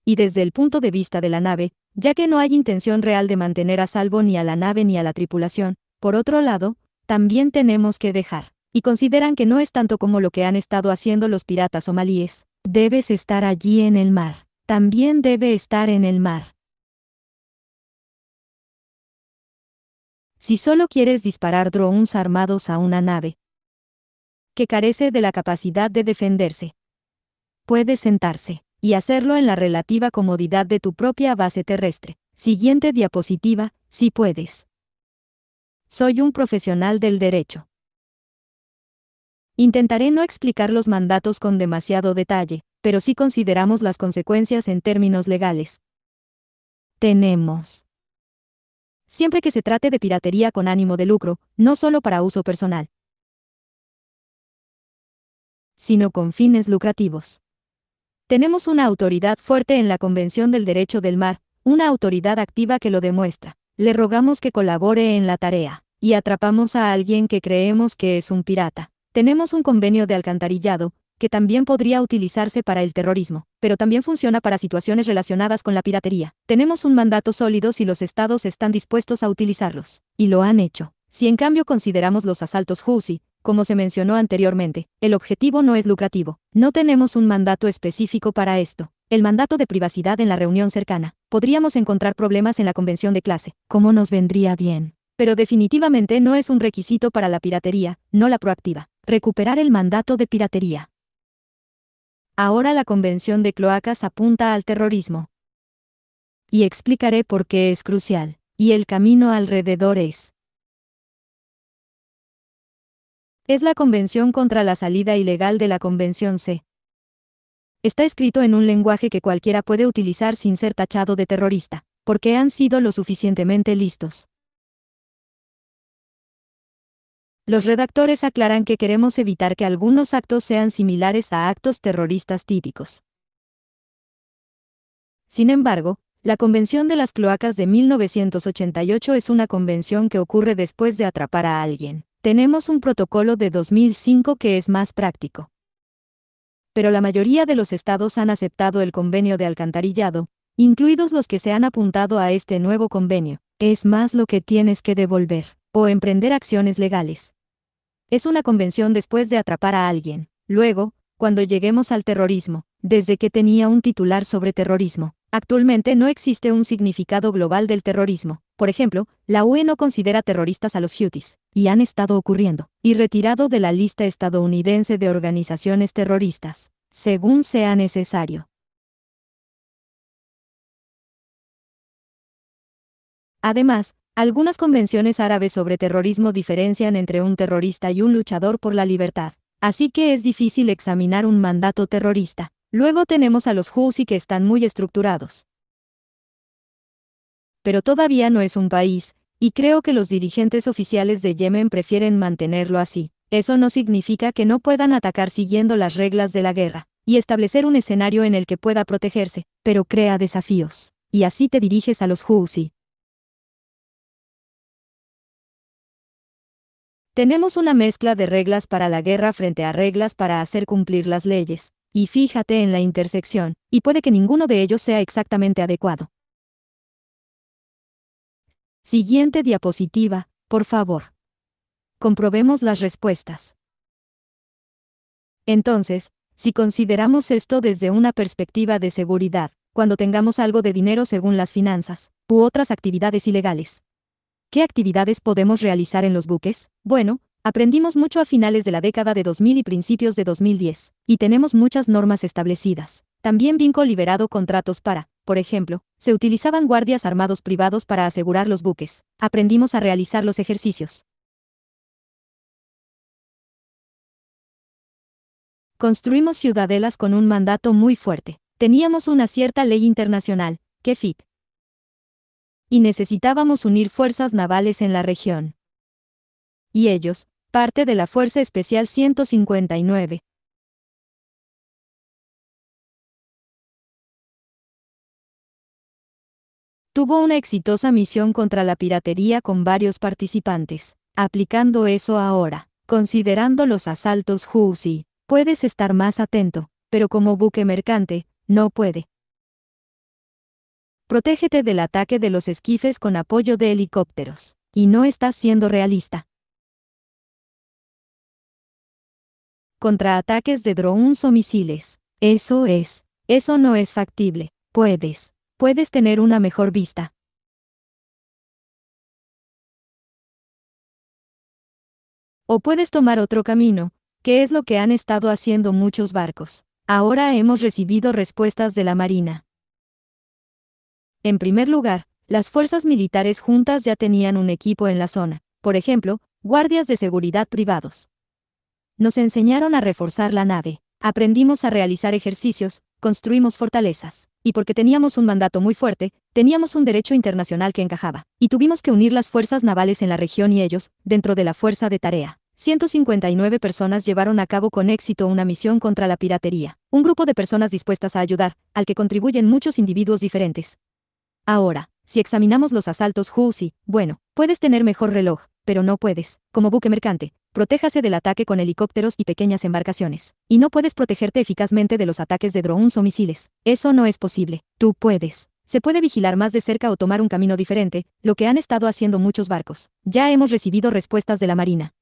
B: Y desde el punto de vista de la nave, ya que no hay intención real de mantener a salvo ni a la nave ni a la tripulación. Por otro lado, también tenemos que dejar, y consideran que no es tanto como lo que han estado haciendo los piratas somalíes, debes estar allí en
A: el mar, también debe estar en el mar. Si solo quieres disparar drones armados a una nave,
B: que carece de la capacidad de defenderse, puede sentarse y hacerlo en la relativa comodidad de tu propia base terrestre. Siguiente diapositiva, si puedes. Soy un profesional del derecho. Intentaré no explicar los mandatos con demasiado detalle, pero sí consideramos las consecuencias en términos legales. Tenemos. Siempre que se trate de piratería con ánimo de lucro, no solo para uso personal, sino con fines lucrativos. Tenemos una autoridad fuerte en la Convención del Derecho del Mar, una autoridad activa que lo demuestra. Le rogamos que colabore en la tarea, y atrapamos a alguien que creemos que es un pirata. Tenemos un convenio de alcantarillado, que también podría utilizarse para el terrorismo, pero también funciona para situaciones relacionadas con la piratería. Tenemos un mandato sólido si los estados están dispuestos a utilizarlos, y lo han hecho. Si en cambio consideramos los asaltos Husi, como se mencionó anteriormente, el objetivo no es lucrativo. No tenemos un mandato específico para esto. El mandato de privacidad en la reunión cercana. Podríamos encontrar problemas en la convención de clase. ¿Cómo nos vendría bien? Pero definitivamente no es un requisito para la piratería, no la proactiva. Recuperar el mandato de piratería. Ahora la convención de cloacas
A: apunta al terrorismo. Y explicaré por qué es crucial. Y el camino alrededor es Es la Convención contra la salida ilegal de la Convención C. Está escrito en un lenguaje
B: que cualquiera puede utilizar sin ser tachado de terrorista, porque han sido lo suficientemente listos. Los redactores aclaran que queremos evitar que algunos actos sean similares a actos terroristas típicos. Sin embargo, la Convención de las Cloacas de 1988 es una convención que ocurre después de atrapar a alguien. Tenemos un protocolo de 2005 que es más práctico. Pero la mayoría de los estados han aceptado el convenio de alcantarillado, incluidos los que se han apuntado a este nuevo convenio. Es más lo que tienes que devolver, o emprender acciones legales. Es una convención después de atrapar a alguien. Luego, cuando lleguemos al terrorismo, desde que tenía un titular sobre terrorismo, actualmente no existe un significado global del terrorismo. Por ejemplo, la UE no considera terroristas a los Houthis, y han estado ocurriendo, y retirado de la lista
A: estadounidense de organizaciones terroristas, según sea necesario. Además, algunas convenciones árabes sobre terrorismo diferencian entre un terrorista y un luchador por la
B: libertad, así que es difícil examinar un mandato terrorista. Luego tenemos a los Houthis que están muy estructurados, pero todavía no es un país, y creo que los dirigentes oficiales de Yemen prefieren mantenerlo así. Eso no significa que no puedan atacar siguiendo las reglas de la guerra, y establecer un escenario en el que pueda
A: protegerse, pero crea desafíos, y así te diriges a los Houthi. Tenemos una mezcla de reglas para
B: la guerra frente a reglas para hacer cumplir las leyes, y fíjate en la intersección, y puede que ninguno de ellos sea exactamente adecuado. Siguiente diapositiva, por favor. Comprobemos las respuestas. Entonces, si consideramos esto desde una perspectiva de seguridad, cuando tengamos algo de dinero según las finanzas, u otras actividades ilegales. ¿Qué actividades podemos realizar en los buques? Bueno, aprendimos mucho a finales de la década de 2000 y principios de 2010, y tenemos muchas normas establecidas. También Vinco liberado contratos para por ejemplo, se utilizaban guardias armados privados para asegurar los buques.
A: Aprendimos a realizar los ejercicios. Construimos ciudadelas con un mandato muy fuerte. Teníamos
B: una cierta ley internacional, que fit. Y necesitábamos unir
A: fuerzas navales en la región. Y ellos, parte de la Fuerza Especial 159, Tuvo una exitosa misión contra la
B: piratería con varios participantes. Aplicando eso ahora, considerando los asaltos Husi, puedes estar más atento, pero como buque mercante, no puede.
A: Protégete del ataque de los esquifes con apoyo de helicópteros, y no estás siendo realista.
B: Contra ataques de drones o misiles. Eso es, eso no es
A: factible, puedes puedes tener una mejor vista. O puedes tomar otro camino, que es lo que han estado haciendo muchos barcos. Ahora hemos recibido respuestas de la
B: Marina. En primer lugar, las fuerzas militares juntas ya tenían un equipo en la zona, por ejemplo, guardias de seguridad privados. Nos enseñaron a reforzar la nave, aprendimos a realizar ejercicios, construimos fortalezas y porque teníamos un mandato muy fuerte, teníamos un derecho internacional que encajaba, y tuvimos que unir las fuerzas navales en la región y ellos, dentro de la fuerza de tarea. 159 personas llevaron a cabo con éxito una misión contra la piratería, un grupo de personas dispuestas a ayudar, al que contribuyen muchos individuos diferentes. Ahora, si examinamos los asaltos Husi, bueno, puedes tener mejor reloj, pero no puedes, como buque mercante, protéjase del ataque con helicópteros y pequeñas embarcaciones. Y no puedes protegerte eficazmente de los ataques de drones o misiles. Eso no es posible. Tú puedes. Se puede vigilar más de cerca o tomar un camino diferente, lo que han estado haciendo muchos barcos. Ya hemos recibido respuestas de la Marina.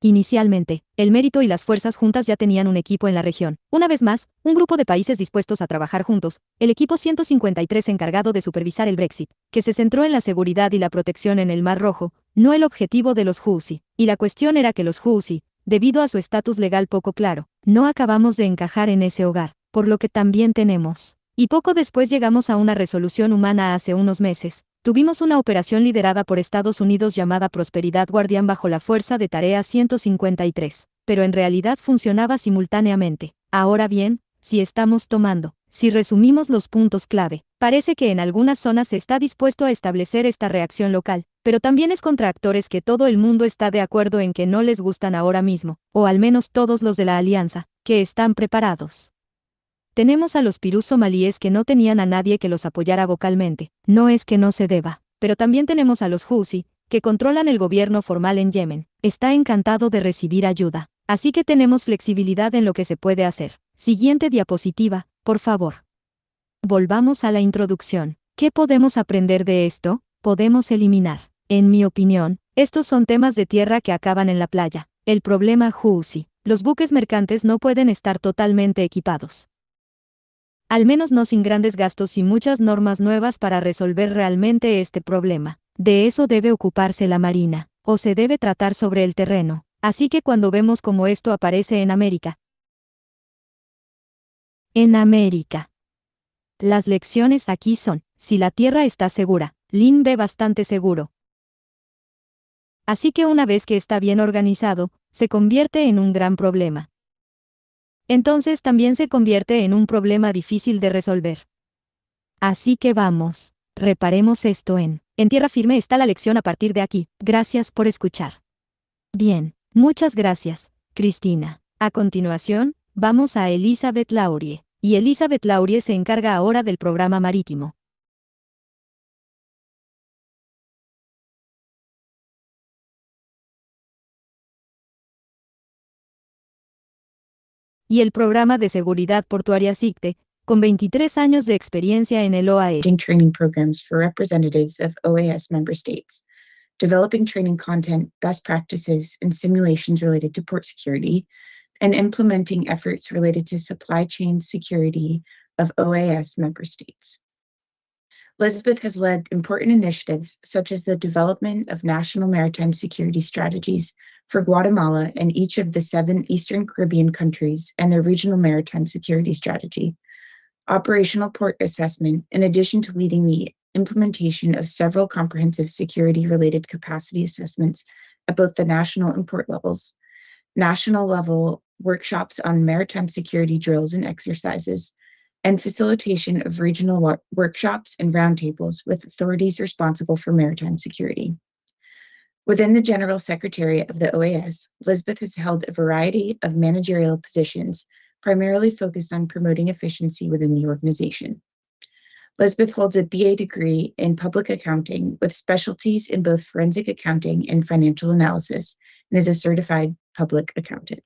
B: Inicialmente, el mérito y las fuerzas juntas ya tenían un equipo en la región. Una vez más, un grupo de países dispuestos a trabajar juntos, el equipo 153 encargado de supervisar el Brexit, que se centró en la seguridad y la protección en el Mar Rojo, no el objetivo de los Husi, y la cuestión era que los Husi, debido a su estatus legal poco claro, no acabamos de encajar en ese hogar, por lo que también tenemos. Y poco después llegamos a una resolución humana hace unos meses, tuvimos una operación liderada por Estados Unidos llamada Prosperidad Guardián bajo la fuerza de tarea 153, pero en realidad funcionaba simultáneamente. Ahora bien, si estamos tomando, si resumimos los puntos clave, parece que en algunas zonas se está dispuesto a establecer esta reacción local, pero también es contra actores que todo el mundo está de acuerdo en que no les gustan ahora mismo, o al menos todos los de la alianza, que están preparados. Tenemos a los pirú somalíes que no tenían a nadie que los apoyara vocalmente, no es que no se deba, pero también tenemos a los Husi, que controlan el gobierno formal en Yemen, está encantado de recibir ayuda, así que tenemos flexibilidad en lo que se puede hacer. Siguiente diapositiva, por favor. Volvamos a la introducción. ¿Qué podemos aprender de esto? podemos eliminar. En mi opinión, estos son temas de tierra que acaban en la playa. El problema Husi, los buques mercantes no pueden estar totalmente equipados. Al menos no sin grandes gastos y muchas normas nuevas para resolver realmente este problema. De eso debe ocuparse la Marina, o se debe tratar sobre el terreno. Así que cuando vemos cómo esto aparece en América. En América. Las lecciones aquí son, si la tierra está segura, Lin ve bastante seguro. Así que una vez que está bien organizado, se convierte en un gran problema. Entonces también se convierte en un problema difícil de resolver. Así que vamos, reparemos esto en. En tierra firme está la lección a partir de aquí. Gracias por escuchar. Bien, muchas gracias, Cristina.
A: A continuación, vamos a Elizabeth Laurie. Y Elizabeth Laurie se encarga ahora del programa marítimo. y el programa de seguridad portuaria SICTE, con 23 años
C: de experiencia en el OAE. Training programs for representatives of OAS member states, developing training content, best practices, and simulations related to port security, and implementing efforts related to supply chain security of OAS member states. Elizabeth has led important initiatives such as the development of national maritime security strategies for Guatemala and each of the seven Eastern Caribbean countries and their regional maritime security strategy. Operational port assessment, in addition to leading the implementation of several comprehensive security related capacity assessments at both the national and port levels, national level workshops on maritime security drills and exercises, and facilitation of regional workshops and roundtables with authorities responsible for maritime security. Within the General Secretariat of the OAS, Lisbeth has held a variety of managerial positions, primarily focused on promoting efficiency within the organization. Lisbeth holds a BA degree in public accounting with specialties in both forensic accounting and financial analysis and is a certified public accountant.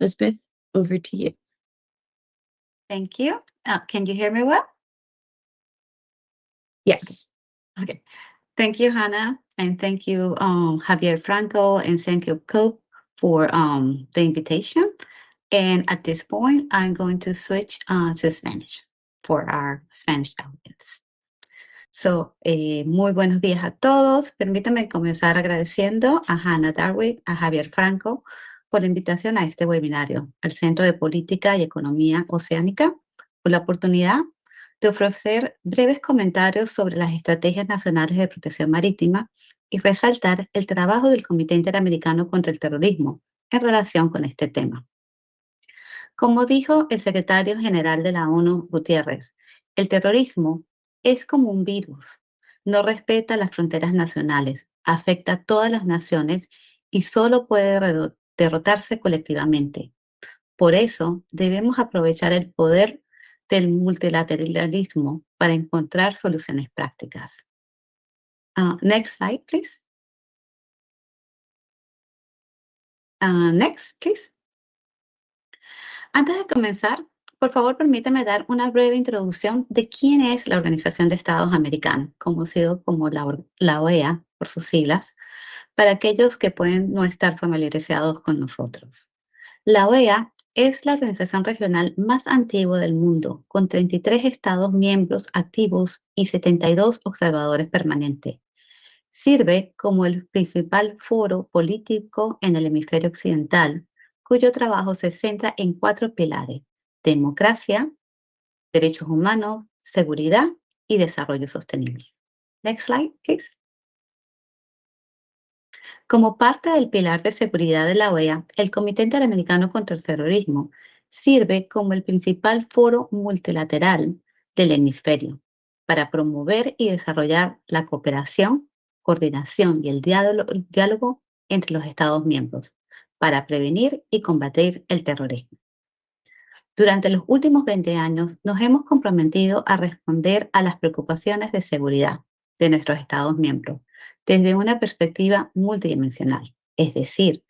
C: Lisbeth, over to you. Thank you. Uh, can you hear me well?
A: Yes. Okay. Thank you, Hannah,
D: and thank you, um, Javier Franco, and thank you, Coop, for um, the invitation. And at this point, I'm going to switch uh, to Spanish for our Spanish audience. So, eh, muy buenos días a todos. Permítanme comenzar agradeciendo a Hannah Darwin, a Javier Franco, por la invitación a este webinario, al Centro de Política y Economía Oceánica, por la oportunidad de ofrecer breves comentarios sobre las estrategias nacionales de protección marítima y resaltar el trabajo del Comité Interamericano contra el Terrorismo en relación con este tema. Como dijo el secretario general de la ONU, Gutiérrez, el terrorismo es como un virus, no respeta las fronteras nacionales, afecta a todas las naciones y solo puede derrotarse colectivamente. Por eso debemos aprovechar el poder del multilateralismo
A: para encontrar soluciones prácticas. Ah, next slide, please. Ah, next, please. Antes de comenzar, por favor, permíteme dar una breve introducción
D: de quién es la Organización de Estados Americanos, conocido como la, la OEA por sus siglas, para aquellos que pueden no estar familiarizados con nosotros. La OEA es la organización regional más antigua del mundo, con 33 estados miembros activos y 72 observadores permanentes. Sirve como el principal foro político en el hemisferio occidental, cuyo trabajo se centra en cuatro pilares, democracia, derechos humanos, seguridad y desarrollo sostenible. Next slide, please. Como parte del pilar de seguridad de la OEA, el Comité Interamericano contra el Terrorismo sirve como el principal foro multilateral del hemisferio para promover y desarrollar la cooperación, coordinación y el diálogo entre los Estados miembros para prevenir y combatir el terrorismo. Durante los últimos 20 años nos hemos comprometido a responder a las preocupaciones de seguridad de nuestros Estados miembros desde una perspectiva multidimensional, es decir,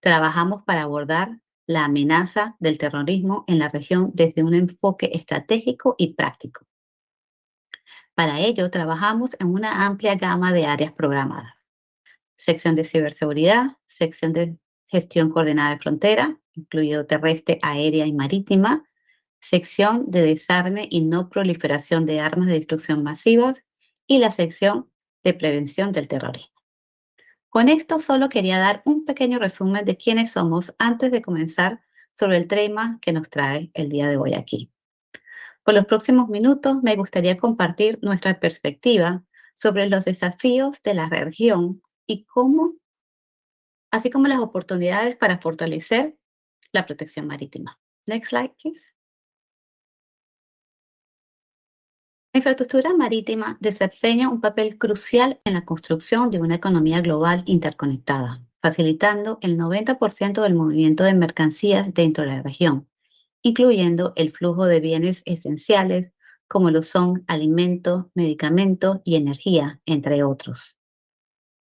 D: trabajamos para abordar la amenaza del terrorismo en la región desde un enfoque estratégico y práctico. Para ello, trabajamos en una amplia gama de áreas programadas. Sección de ciberseguridad, sección de gestión coordinada de frontera, incluido terrestre, aérea y marítima, sección de desarme y no proliferación de armas de destrucción masivas y la sección de prevención del terrorismo. Con esto solo quería dar un pequeño resumen de quiénes somos antes de comenzar sobre el tema que nos trae el día de hoy aquí. Por los próximos minutos me gustaría compartir nuestra perspectiva sobre los desafíos de la región
A: y cómo, así como las oportunidades para fortalecer la protección marítima. Next slide, please.
D: La infraestructura marítima desempeña un papel crucial en la construcción de una economía global interconectada, facilitando el 90% del movimiento de mercancías dentro de la región, incluyendo el flujo de bienes esenciales como lo son alimentos, medicamentos y energía, entre otros.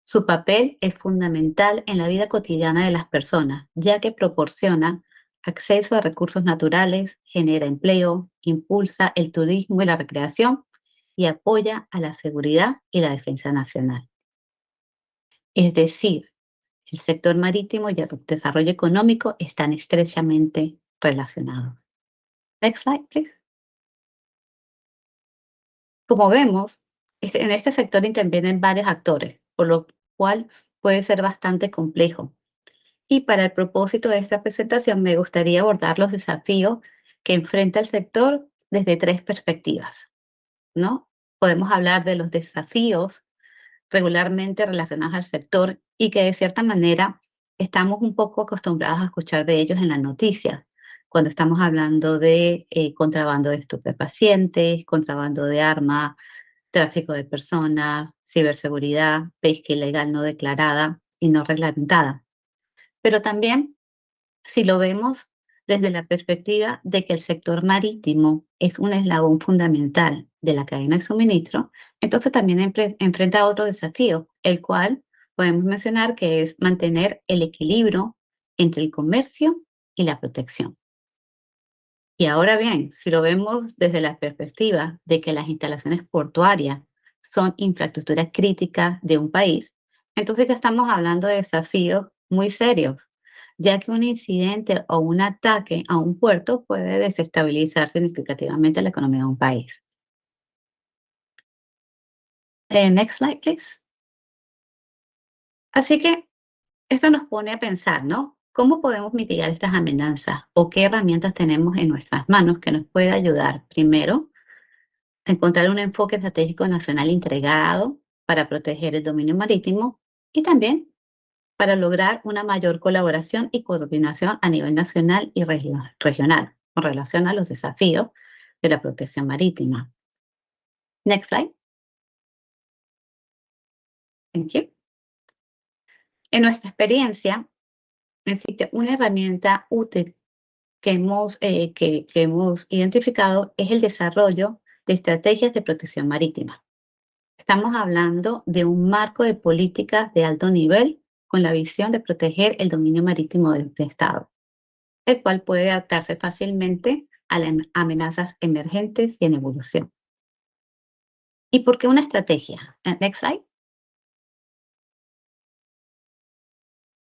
D: Su papel es fundamental en la vida cotidiana de las personas, ya que proporciona acceso a recursos naturales, genera empleo, impulsa el turismo y la recreación y apoya a la seguridad y la defensa nacional. Es decir, el sector marítimo y el desarrollo económico están
A: estrechamente relacionados.
D: Next slide, please. Como vemos, este, en este sector intervienen varios actores, por lo cual puede ser bastante complejo y para el propósito de esta presentación me gustaría abordar los desafíos que enfrenta el sector desde tres perspectivas. ¿no? Podemos hablar de los desafíos regularmente relacionados al sector y que de cierta manera estamos un poco acostumbrados a escuchar de ellos en las noticias, cuando estamos hablando de eh, contrabando de estupefacientes, contrabando de armas, tráfico de personas, ciberseguridad, pesca ilegal no declarada y no reglamentada. Pero también, si lo vemos desde la perspectiva de que el sector marítimo es un eslabón fundamental de la cadena de suministro, entonces también enfrenta otro desafío, el cual podemos mencionar que es mantener el equilibrio entre el comercio y la protección. Y ahora bien, si lo vemos desde la perspectiva de que las instalaciones portuarias son infraestructura crítica de un país, entonces ya estamos hablando de desafíos muy serios, ya que un incidente o un ataque a un puerto puede desestabilizar significativamente la economía de un país.
A: Eh, next slide, please. Así que esto nos pone a pensar, ¿no? ¿Cómo podemos mitigar estas amenazas
D: o qué herramientas tenemos en nuestras manos que nos puede ayudar? Primero, a encontrar un enfoque estratégico nacional entregado para proteger el dominio marítimo y también para lograr una mayor colaboración y coordinación a nivel nacional y regional, con relación a los desafíos de la protección marítima.
A: Next slide. Thank you. En nuestra experiencia, existe una herramienta útil
D: que hemos, eh, que, que hemos identificado es el desarrollo de estrategias de protección marítima. Estamos hablando de un marco de políticas de alto nivel con la visión de proteger el dominio marítimo del Estado, el cual puede adaptarse fácilmente a las amenazas emergentes y en evolución.
A: ¿Y por qué una estrategia? Eh, next slide.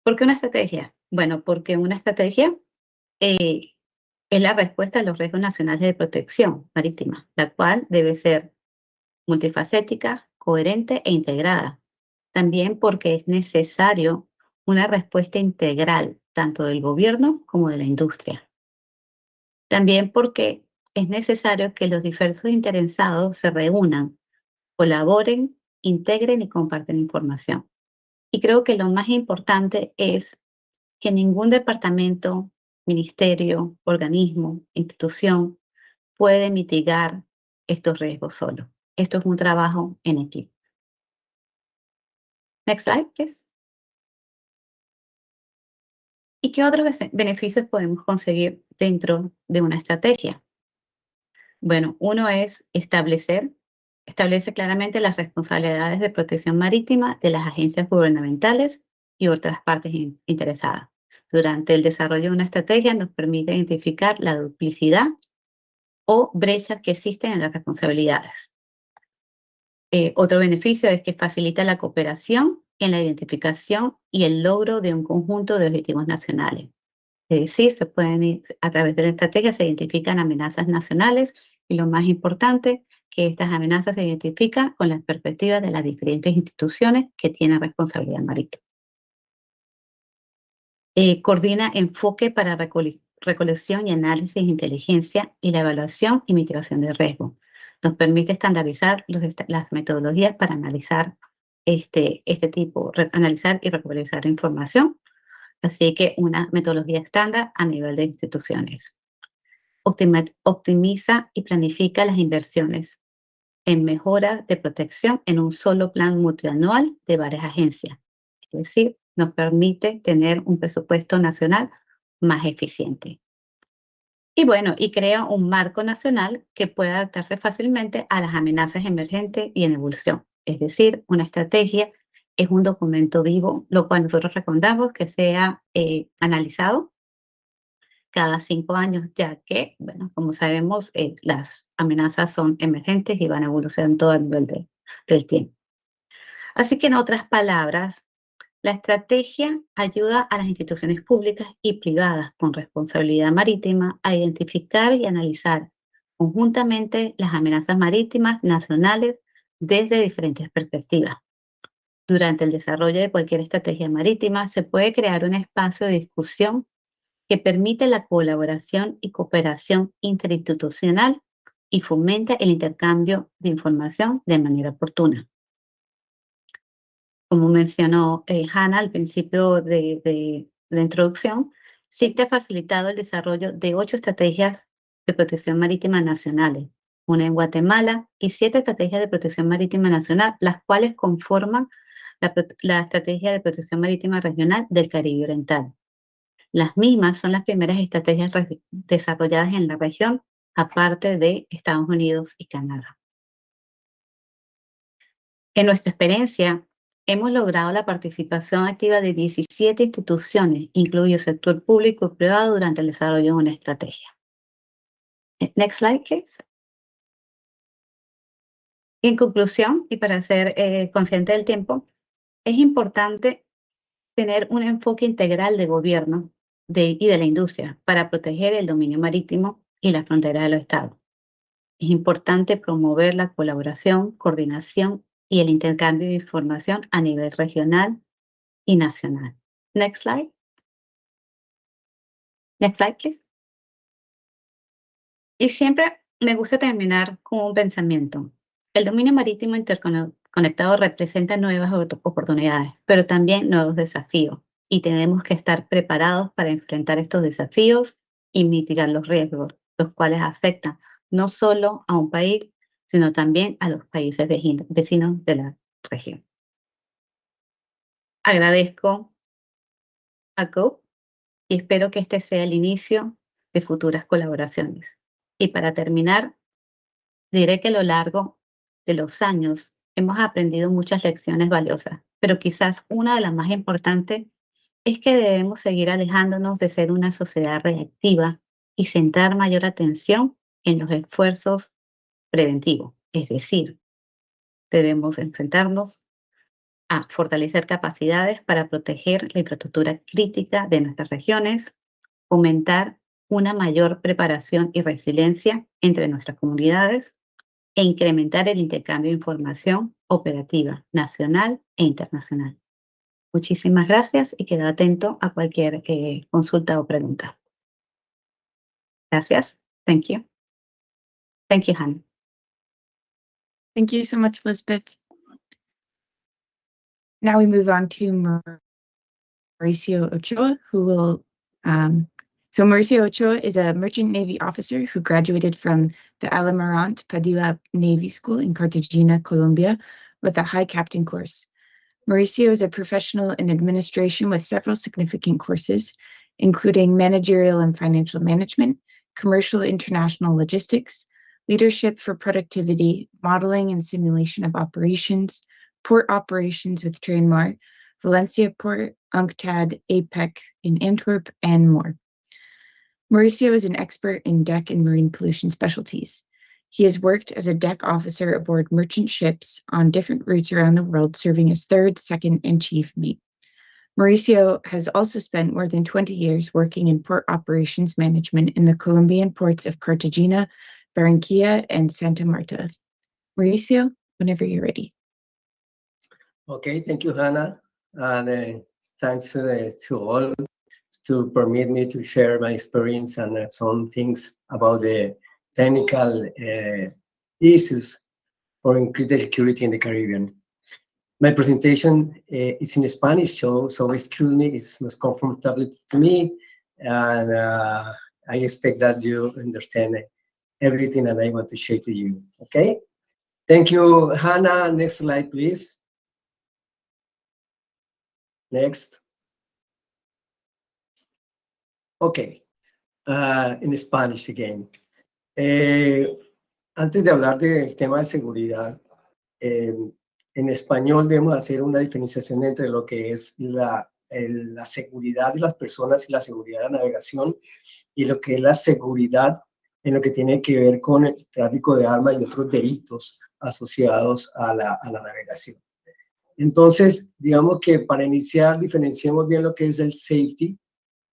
A: ¿Por una estrategia? Bueno, porque una estrategia
D: eh, es la respuesta a los riesgos nacionales de protección marítima, la cual debe ser multifacética, coherente e integrada también porque es necesario una respuesta integral tanto del gobierno como de la industria. También porque es necesario que los diversos interesados se reúnan, colaboren, integren y comparten información. Y creo que lo más importante es que ningún departamento, ministerio, organismo, institución puede mitigar estos
A: riesgos solo. Esto es un trabajo en equipo. Next slide, please. ¿Y qué otros beneficios podemos
D: conseguir dentro de una estrategia? Bueno, uno es establecer, establece claramente las responsabilidades de protección marítima de las agencias gubernamentales y otras partes interesadas. Durante el desarrollo de una estrategia nos permite identificar la duplicidad o brechas que existen en las responsabilidades. Eh, otro beneficio es que facilita la cooperación en la identificación y el logro de un conjunto de objetivos nacionales. Es decir, se pueden, a través de la estrategia se identifican amenazas nacionales y lo más importante, que estas amenazas se identifican con las perspectivas de las diferentes instituciones que tienen responsabilidad marítima. Eh, coordina enfoque para recolección y análisis de inteligencia y la evaluación y mitigación de riesgo nos permite estandarizar las metodologías para analizar este, este tipo, analizar y recuperar información. Así que una metodología estándar a nivel de instituciones. optimiza y planifica las inversiones en mejora de protección en un solo plan multianual de varias agencias. Es decir, nos permite tener un presupuesto nacional más eficiente y bueno, y crea un marco nacional que pueda adaptarse fácilmente a las amenazas emergentes y en evolución. Es decir, una estrategia es un documento vivo, lo cual nosotros recomendamos que sea eh, analizado cada cinco años, ya que, bueno, como sabemos, eh, las amenazas son emergentes y van evolucionando el nivel del tiempo. Así que, en otras palabras, la estrategia ayuda a las instituciones públicas y privadas con responsabilidad marítima a identificar y analizar conjuntamente las amenazas marítimas nacionales desde diferentes perspectivas. Durante el desarrollo de cualquier estrategia marítima se puede crear un espacio de discusión que permite la colaboración y cooperación interinstitucional y fomenta el intercambio de información de manera oportuna como mencionó eh, Hannah al principio de, la introducción, CICTE ha facilitado el desarrollo de ocho estrategias de protección marítima nacionales, una en Guatemala y siete estrategias de protección marítima nacional, las cuales conforman la, la estrategia de protección marítima regional del Caribe Oriental. Las mismas son las primeras estrategias desarrolladas en la región, aparte de Estados Unidos y Canadá. En nuestra experiencia, hemos logrado la participación activa de 17 instituciones, incluido sector público y privado, durante el desarrollo
A: de una estrategia. Eh, next slide, please. En conclusión, y para ser eh, consciente del tiempo, es importante
D: tener un enfoque integral de gobierno y de la industria para proteger el dominio marítimo y las fronteras de los estados. Es importante promover la colaboración, coordinación y el intercambio de información a nivel regional y nacional.
A: Next slide. Next slide, please. Y siempre me gusta terminar con un pensamiento.
D: El dominio marítimo interconectado representa nuevas oportunidades, pero también nuevos desafíos, y tenemos que estar preparados para enfrentar estos desafíos y mitigar los riesgos, los cuales afectan no solo a un país, sino también a los países vecinos de la región. Agradezco a COP y espero que este sea el inicio de futuras colaboraciones. Y para terminar, diré que a lo largo de los años hemos aprendido muchas lecciones valiosas, pero quizás una de las más importantes es que debemos seguir alejándonos de ser una sociedad reactiva y centrar mayor atención en los esfuerzos preventivo. Es decir, debemos enfrentarnos a fortalecer capacidades para proteger la infraestructura crítica de nuestras regiones, aumentar una mayor preparación y resiliencia entre nuestras comunidades e incrementar el intercambio de información operativa nacional e internacional. Muchísimas gracias y queda atento a cualquier eh, consulta o pregunta.
A: Gracias. Thank you. Thank you, Hannah.
C: Thank you so much, Lisbeth. Now we move on to Mauricio Ochoa, who will. Um, so Mauricio Ochoa is a merchant navy officer who graduated from the Alamarant Padilla Navy School in Cartagena, Colombia, with a high captain course. Mauricio is a professional in administration with several significant courses, including managerial and financial management, commercial international logistics, leadership for productivity, modeling and simulation of operations, port operations with Trainmar, Valencia Port, UNCTAD, APEC in Antwerp, and more. Mauricio is an expert in deck and marine pollution specialties. He has worked as a deck officer aboard merchant ships on different routes around the world, serving as third, second, and chief mate. Mauricio has also spent more than 20 years working in port operations management in the Colombian ports of Cartagena, Barranquilla, and Santa Marta. Mauricio, whenever you're ready.
E: Okay, thank you, Hannah. And uh, thanks uh, to all to permit me to share my experience and uh, some things about the technical uh, issues for increased security in the Caribbean. My presentation uh, is in Spanish, so, so excuse me, it's most comfortable to me, and uh, I expect that you understand it. everything that I want to share to you. Okay? Thank you, Hannah. Next slide, please. Next. Okay. in ah, Spanish again. Eh, antes de hablar del tema de seguridad, eh, en español debemos hacer una diferenciación entre lo que es la, la seguridad de las personas y la seguridad de la navegación y lo que es la seguridad en lo que tiene que ver con el tráfico de armas y otros delitos asociados a la, navegación. Entonces, digamos que para iniciar, diferenciemos bien lo que es el safety,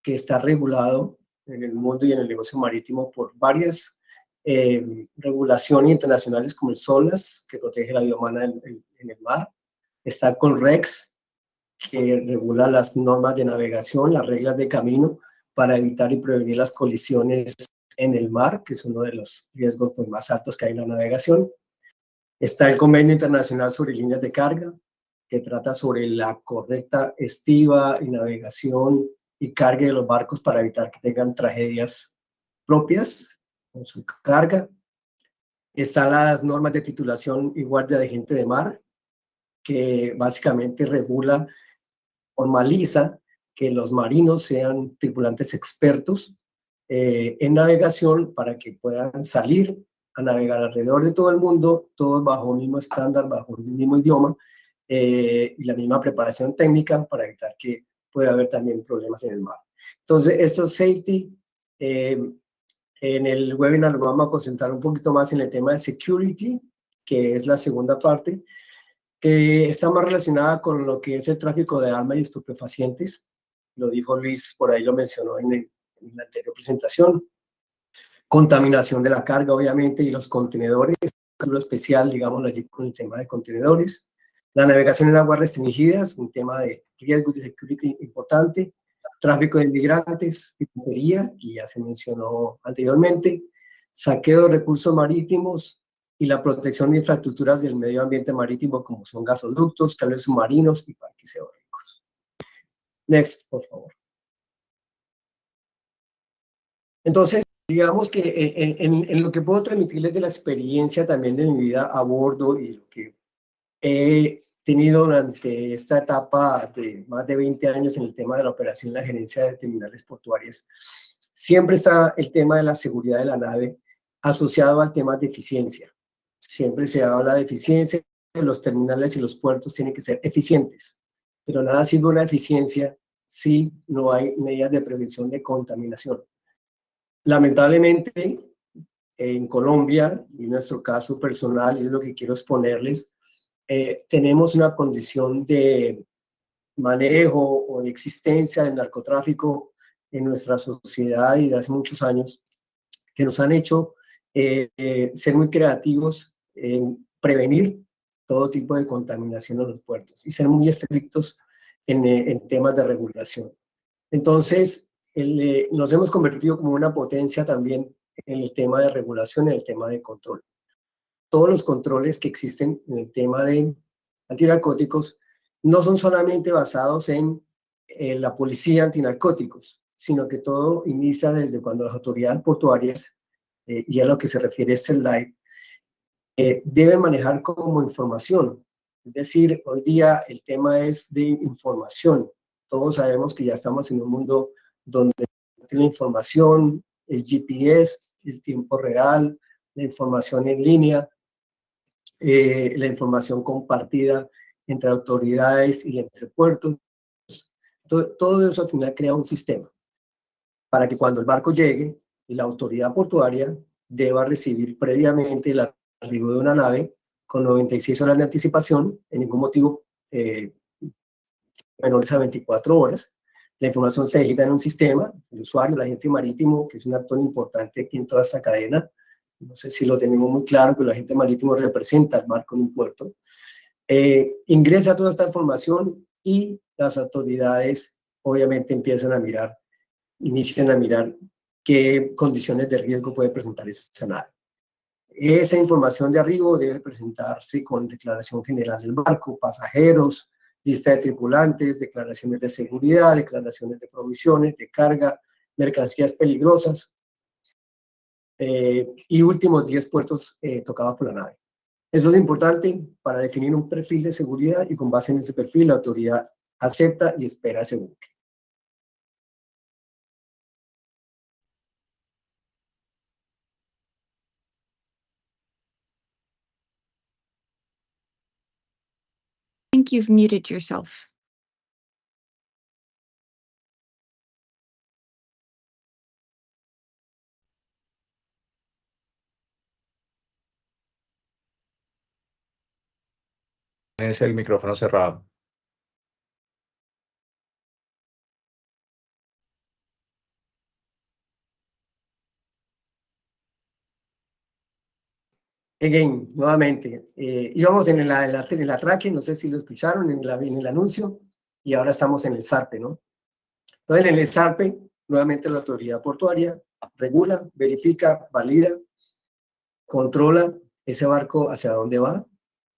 E: que está regulado en el mundo y en el negocio marítimo por varias eh, regulaciones internacionales como el SOLAS, que protege la vida humana en, en, el mar. Está con REX, que regula las normas de navegación, las reglas de camino para evitar y prevenir las colisiones en el mar, que es uno de los riesgos pues, más altos que hay en la navegación. Está el Convenio Internacional sobre Líneas de Carga, que trata sobre la correcta estiva y navegación y carga de los barcos para evitar que tengan tragedias propias con su carga. Están las normas de titulación y guardia de gente de mar, que básicamente regula, formaliza que los marinos sean tripulantes expertos eh, en navegación para que puedan salir a navegar alrededor de todo el mundo, todos bajo el mismo estándar, bajo el mismo idioma eh, y la misma preparación técnica para evitar que pueda haber también problemas en el mar. Entonces, esto es safety, eh, en el webinar lo vamos a concentrar un poquito más en el tema de security, que es la segunda parte, que está más relacionada con lo que es el tráfico de armas y estupefacientes. Lo dijo Luis, por ahí lo mencionó en el, en la anterior presentación. Contaminación de la carga, obviamente, y los contenedores, un especial, digamos, con el tema de contenedores. La navegación en aguas restringidas, un tema de riesgos de security importante. Tráfico de inmigrantes, piratería, que ya se mencionó anteriormente. Saqueo de recursos marítimos, y la protección de infraestructuras del medio ambiente marítimo como son gasoductos, cables submarinos y parques eólicos. Next, por favor. Entonces, digamos que eh, eh, en, lo que puedo transmitirles de la experiencia también de mi vida a bordo y lo que he tenido durante esta etapa de más de 20 años en el tema de la operación y la gerencia de terminales portuarias, siempre está el tema de la seguridad de la nave asociado al tema de eficiencia. Siempre se habla de eficiencia, los terminales y los puertos tienen que ser eficientes, pero nada sirve una eficiencia si no hay medidas de prevención de contaminación. Lamentablemente, en Colombia, y en nuestro caso personal, es lo que quiero exponerles, eh, tenemos una condición de manejo o de existencia del narcotráfico en nuestra sociedad y de hace muchos años que nos han hecho eh, eh, ser muy creativos en prevenir todo tipo de contaminación en los puertos y ser muy estrictos en, en temas de regulación. Entonces, nos hemos convertido como una potencia también en el tema de regulación, en el tema de control. Todos los controles que existen en el tema de antinarcóticos no son solamente basados en eh, la policía antinarcóticos, sino que todo inicia desde cuando las autoridades portuarias, eh, y a lo que se refiere este slide, eh, deben manejar como información. Es decir, hoy día el tema es de información. Todos sabemos que ya estamos en un mundo donde la información, el GPS, el tiempo real, la información en línea, eh, la información compartida entre autoridades y entre puertos. Todo, eso al final crea un sistema para que cuando el barco llegue, la autoridad portuaria deba recibir previamente el arribo de una nave con 96 horas de anticipación, en ningún motivo eh, menores a 24 horas, la información se digita en un sistema, el usuario, el agente marítimo, que es un actor importante aquí en toda esta cadena. No sé si lo tenemos muy claro, que el agente marítimo representa el marco de un puerto. Eh, ingresa toda esta información y las autoridades obviamente empiezan a mirar, inician a mirar qué condiciones de riesgo puede presentar ese escenario. Esa información de arriba debe presentarse con declaración general del barco, pasajeros, lista de tripulantes, declaraciones de seguridad, declaraciones de provisiones, de carga, mercancías peligrosas eh, y últimos 10 puertos eh, tocados por la nave. Eso es importante para definir un perfil de seguridad y con base en ese perfil la autoridad acepta y espera ese buque.
C: think you've muted yourself.
A: Es el micrófono cerrado.
E: again, nuevamente, eh, íbamos en el, en, atraque, no sé si lo escucharon en, la, en, el anuncio, y ahora estamos en el SARPE, ¿no? Entonces, en el SARPE, nuevamente la autoridad portuaria regula, verifica, valida, controla ese barco hacia dónde va,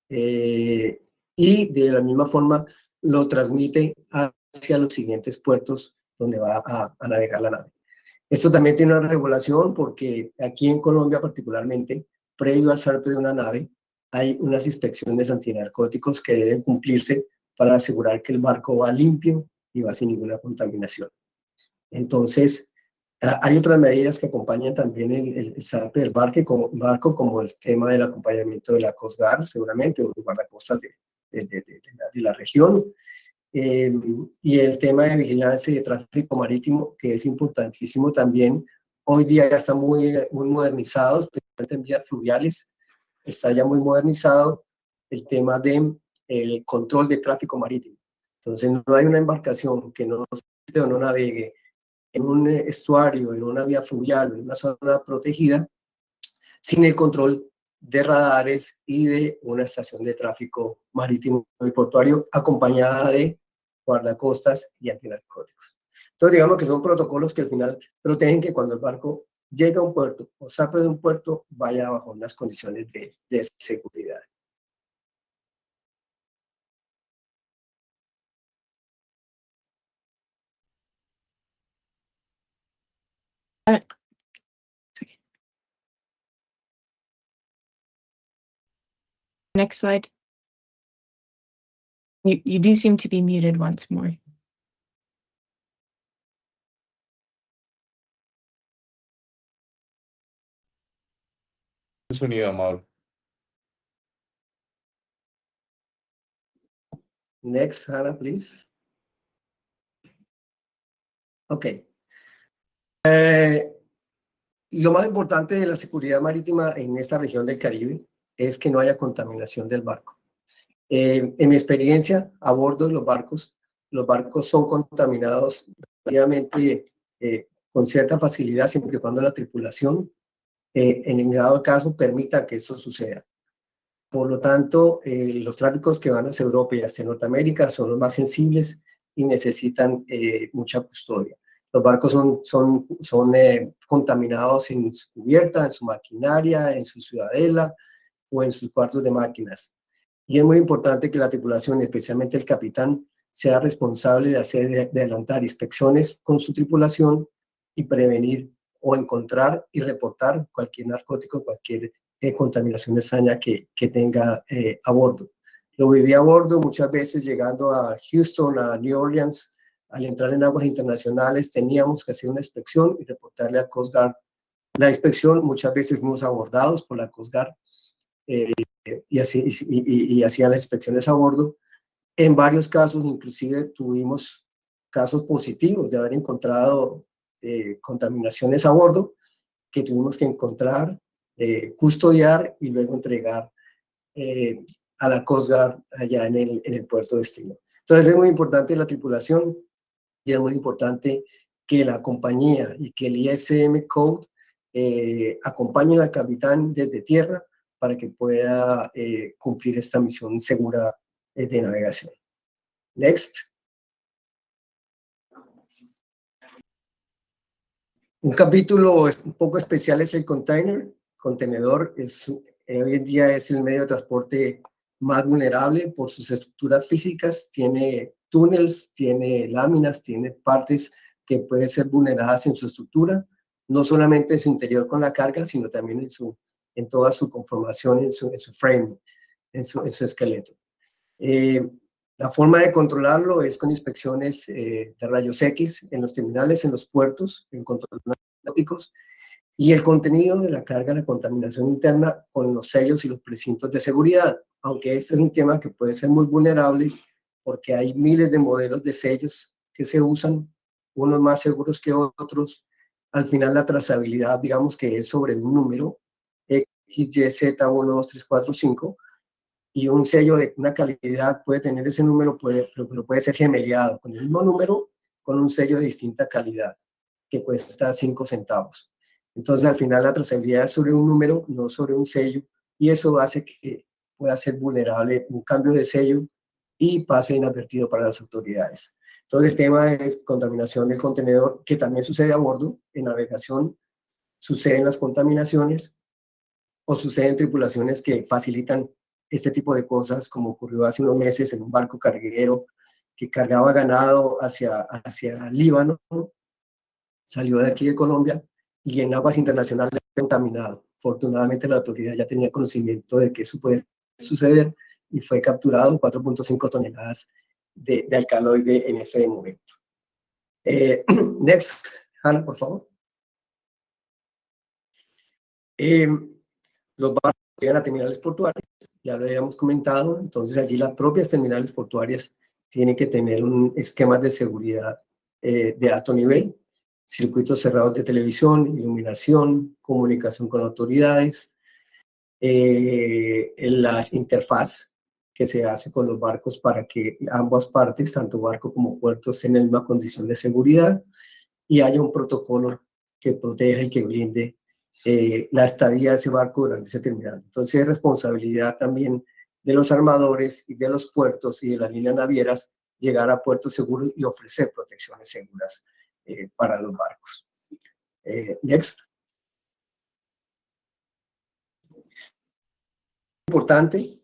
E: eh, y de la misma forma lo transmite hacia los siguientes puertos donde va a, a navegar la nave. Esto también tiene una regulación porque aquí en Colombia particularmente previo al zarpe de una nave, hay unas inspecciones antinarcóticos que deben cumplirse para asegurar que el barco va limpio y va sin ninguna contaminación. Entonces, hay otras medidas que acompañan también el, el del barco como, barco, como el tema del acompañamiento de la COSGAR, seguramente, o guardacostas de, de, de, la, región. Eh, y el tema de vigilancia y de tráfico marítimo, que es importantísimo también hoy día ya están muy, muy modernizados, principalmente en vías fluviales, está ya muy modernizado el tema de control de tráfico marítimo. Entonces, no hay una embarcación que no, no navegue en un estuario, en una vía fluvial, en una zona protegida, sin el control de radares y de una estación de tráfico marítimo y portuario acompañada de guardacostas y antinarcóticos. Entonces, digamos que son protocolos que al final protegen que cuando el barco llega a un puerto o sale de un puerto, vaya bajo unas condiciones de, de seguridad.
A: Next slide. You, you do seem to be muted once more.
F: sonido, mar.
E: Next, Hannah, please. Ok. Eh, lo más importante de la seguridad marítima en esta región del Caribe es que no haya contaminación del barco. Eh, en mi experiencia, a bordo de los barcos, los barcos son contaminados eh, con cierta facilidad siempre y cuando la tripulación eh, en el caso permita que eso suceda. Por lo tanto, eh, los tráficos que van hacia Europa y hacia Norteamérica son los más sensibles y necesitan eh, mucha custodia. Los barcos son, son, son contaminados en su cubierta, en su maquinaria, en su ciudadela o en sus cuartos de máquinas. Y es muy importante que la tripulación, especialmente el capitán, sea responsable de hacer de adelantar inspecciones con su tripulación y prevenir o encontrar y reportar cualquier narcótico, cualquier eh, contaminación extraña que, que tenga eh, a bordo. Lo viví a bordo muchas veces llegando a Houston, a New Orleans, al entrar en aguas internacionales teníamos que hacer una inspección y reportarle a Coast Guard la inspección. Muchas veces fuimos abordados por la Coast Guard eh, y, así, y hacían las inspecciones a bordo. En varios casos, inclusive tuvimos casos positivos de haber encontrado eh, contaminaciones a bordo que tuvimos que encontrar, eh, custodiar y luego entregar eh, a la Coast Guard allá en el, puerto de destino. Entonces es muy importante la tripulación y es muy importante que la compañía y que el ISM Code acompañen al capitán desde tierra para que pueda cumplir esta misión segura de navegación. Next. Un capítulo un poco especial es el container. Contenedor es, eh, hoy en día es el medio de transporte más vulnerable por sus estructuras físicas. Tiene túneles, tiene láminas, tiene partes que pueden ser vulneradas en su estructura, no solamente en su interior con la carga, sino también en, su, en toda su conformación, en su, frame, en su, esqueleto. Eh, la forma de controlarlo es con inspecciones eh, de rayos X en los terminales, en los puertos, en controles náuticos, y el contenido de la carga, la contaminación interna con los sellos y los precintos de seguridad, aunque este es un tema que puede ser muy vulnerable porque hay miles de modelos de sellos que se usan, unos más seguros que otros. Al final la trazabilidad, digamos que es sobre un número, X, Y, Z, 1, 2, 3, 4, 5, y un sello de una calidad puede tener ese número, puede, pero, puede ser gemeliado con el mismo número, con un sello de distinta calidad, que cuesta cinco centavos. Entonces, al final, la trazabilidad es sobre un número, no sobre un sello, y eso hace que pueda ser vulnerable un cambio de sello y pase inadvertido para las autoridades. Entonces, el tema es contaminación del contenedor, que también sucede a bordo, en navegación suceden las contaminaciones o suceden tripulaciones que facilitan este tipo de cosas, como ocurrió hace unos meses en un barco carguero que cargaba ganado hacia, hacia Líbano, salió de aquí de Colombia y en aguas internacionales contaminado. Afortunadamente la autoridad ya tenía conocimiento de que eso puede suceder y fue capturado 4.5 toneladas de, alcaloide en ese momento. Eh, <clears throat> next, Ana, por favor. Eh, los barcos llegan a terminales portuarios ya lo habíamos comentado, entonces allí las propias terminales portuarias tienen que tener un esquema de seguridad eh, de alto nivel, circuitos cerrados de televisión, iluminación, comunicación con autoridades, eh, las interfaz que se hace con los barcos para que ambas partes, tanto barco como estén en la misma condición de seguridad y haya un protocolo que proteja y que blinde eh, la estadía de ese barco durante ese terminal. Entonces es responsabilidad también de los armadores y de los puertos y de las líneas navieras llegar a puertos seguros y ofrecer protecciones seguras eh, para los barcos. Eh, next. Importante,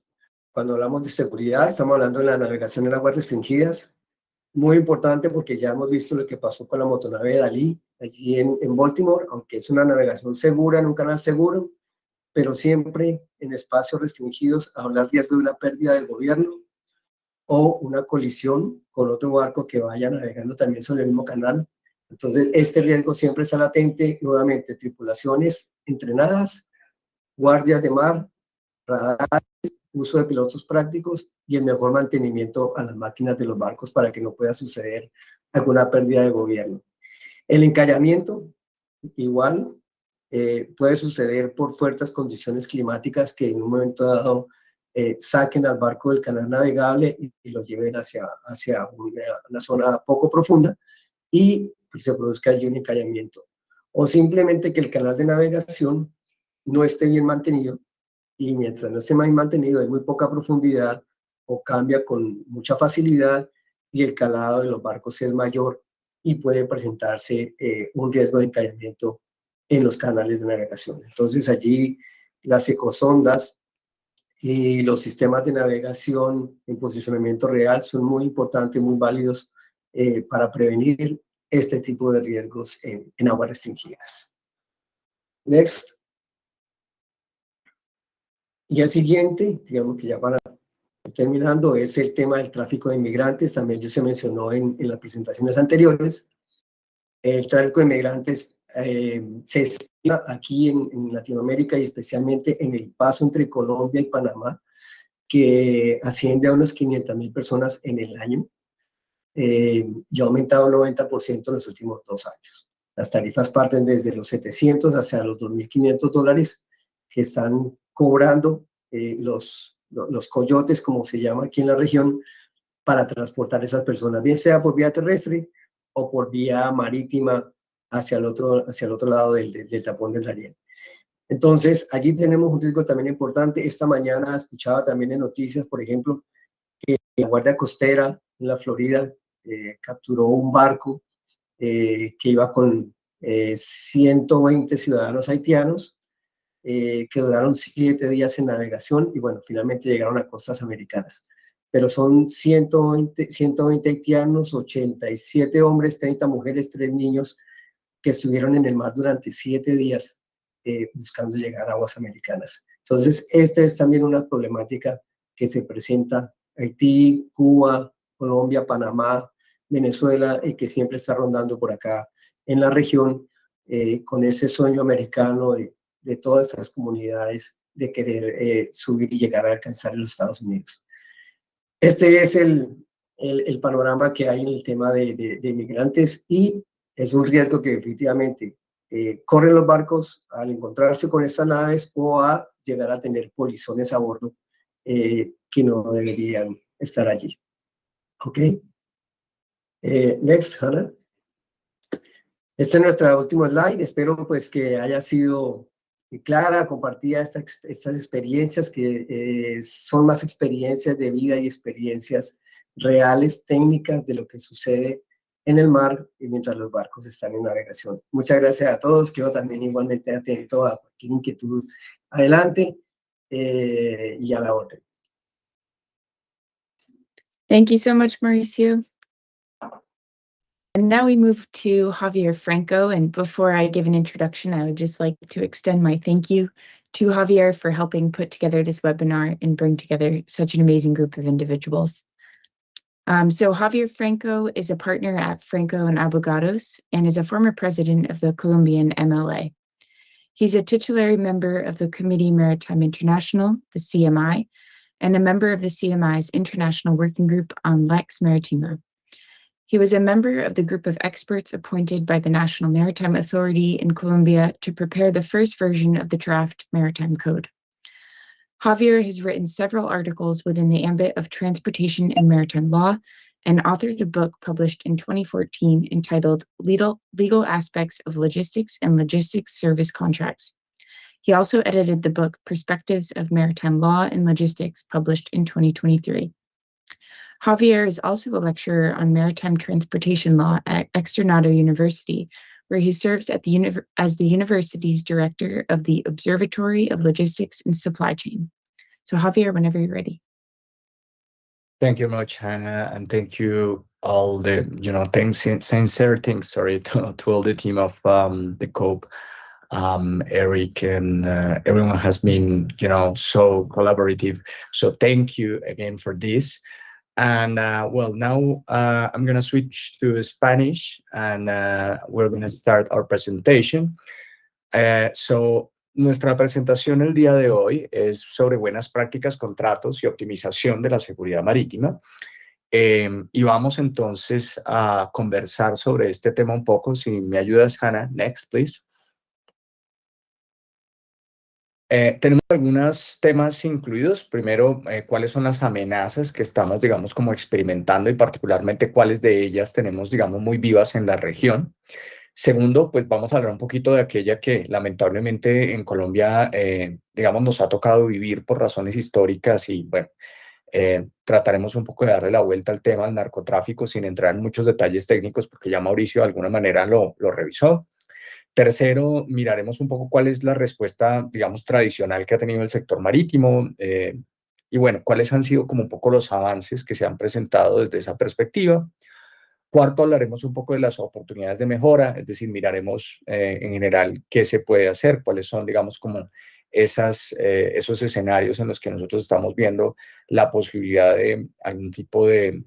E: cuando hablamos de seguridad, estamos hablando de la navegación en aguas restringidas, muy importante porque ya hemos visto lo que pasó con la motonave de Dalí allí en, en Baltimore, aunque es una navegación segura en un canal seguro, pero siempre en espacios restringidos a hablar riesgo de una pérdida del gobierno o una colisión con otro barco que vaya navegando también sobre el mismo canal. Entonces, este riesgo siempre está latente, nuevamente, tripulaciones entrenadas, guardias de mar, radares, uso de pilotos prácticos y el mejor mantenimiento a las máquinas de los barcos para que no pueda suceder alguna pérdida de gobierno. El encallamiento, igual, eh, puede suceder por fuertes condiciones climáticas que en un momento dado eh, saquen al barco del canal navegable y, lo lleven hacia, hacia una, zona poco profunda y se produzca allí un encallamiento. O simplemente que el canal de navegación no esté bien mantenido y mientras no esté más mantenido hay muy poca profundidad o cambia con mucha facilidad y el calado de los barcos es mayor y puede presentarse eh, un riesgo de encallamiento en los canales de navegación. Entonces allí las ecosondas y los sistemas de navegación en posicionamiento real son muy importantes, muy válidos eh, para prevenir este tipo de riesgos en, en aguas restringidas. Next. Y el siguiente, digamos que ya para terminando, es el tema del tráfico de inmigrantes. También ya se mencionó en, las presentaciones anteriores. El tráfico de inmigrantes eh, se estima aquí en, Latinoamérica y especialmente en el paso entre Colombia y Panamá, que asciende a unas 500 mil personas en el año eh, y ha aumentado un 90% en los últimos dos años. Las tarifas parten desde los 700 hacia los 2.500 dólares, que están cobrando eh, los, los coyotes, como se llama aquí en la región, para transportar a esas personas, bien sea por vía terrestre o por vía marítima hacia el otro, hacia el otro lado del, tapón del Darién. Entonces, allí tenemos un riesgo también importante. Esta mañana escuchaba también en noticias, por ejemplo, que la Guardia Costera en la Florida eh, capturó un barco eh, que iba con 120 ciudadanos haitianos eh, que duraron siete días en navegación y bueno, finalmente llegaron a costas americanas. Pero son 120, 120 haitianos, 87 hombres, 30 mujeres, 3 niños que estuvieron en el mar durante siete días eh, buscando llegar a aguas americanas. Entonces, esta es también una problemática que se presenta Haití, Cuba, Colombia, Panamá, Venezuela, y que siempre está rondando por acá en la región eh, con ese sueño americano de, de todas esas comunidades de querer eh, subir y llegar a alcanzar los Estados Unidos. Este es el, panorama que hay en el tema de, de, migrantes y es un riesgo que efectivamente eh, corren los barcos al encontrarse con estas naves o a llegar a tener polizones a bordo eh, que no deberían estar allí. ¿Ok? next, Hannah. Esta es nuestra última slide. Espero pues que haya sido Clara compartía estas experiencias que eh, son más experiencias de vida y experiencias reales, técnicas de lo que sucede en el mar y mientras los barcos están en navegación. Muchas gracias a todos. Quedo también igualmente atento a cualquier inquietud adelante eh, y a la orden.
C: Thank you so much, Mauricio. And now we move to Javier Franco. And before I give an introduction, I would just like to extend my thank you to Javier for helping put together this webinar and bring together such an amazing group of individuals. Um, so Javier Franco is a partner at Franco and Abogados and is a former president of the Colombian MLA. He's a titular member of the Committee Maritime International, the CMI, and a member of the CMI's International Working Group on Lex Maritima. He was a member of the group of experts appointed by the National Maritime Authority in Colombia to prepare the first version of the draft Maritime Code. Javier has written several articles within the ambit of transportation and maritime law and authored a book published in 2014 entitled Legal, Legal Aspects of Logistics and Logistics Service Contracts. He also edited the book Perspectives of Maritime Law and Logistics, published in 2023. Javier is also a lecturer on maritime transportation law at Externado University, where he serves the, as the university's director of the Observatory of Logistics and Supply Chain. So, Javier, whenever you're ready.
G: Thank you much, Hannah, and thank you all the you know thanks sincere thanks sorry <laughs> to, to all the team of um, the COPE, um, Eric, and uh, everyone has been you know so collaborative. So thank you again for this. And bueno, uh, well, now a uh, I'm going to switch to Spanish and nuestra uh, we're going to start presentation. so, nuestra presentación el día de hoy es sobre buenas prácticas, contratos y optimización de la seguridad marítima. Em, y vamos entonces a conversar sobre este tema un poco. Si me ayudas, Hannah, next, please. Eh, tenemos algunos temas incluidos. Primero, eh, cuáles son las amenazas que estamos, digamos, como experimentando y particularmente cuáles de ellas tenemos, digamos, muy vivas en la región. Segundo, pues vamos a hablar un poquito de aquella que lamentablemente en Colombia, eh, digamos, nos ha tocado vivir por razones históricas y bueno, trataremos un poco de darle la vuelta al tema del narcotráfico sin entrar en muchos detalles técnicos porque ya Mauricio de alguna manera lo revisó. Tercero, miraremos un poco cuál es la respuesta, digamos, tradicional que ha tenido el sector marítimo eh, y, bueno, cuáles han sido como un poco los avances que se han presentado desde esa perspectiva. Cuarto, hablaremos un poco de las oportunidades de mejora, es decir, miraremos eh, en general qué se puede hacer, cuáles son, digamos, como esas, eh, esos escenarios en los que nosotros estamos viendo la posibilidad de algún tipo de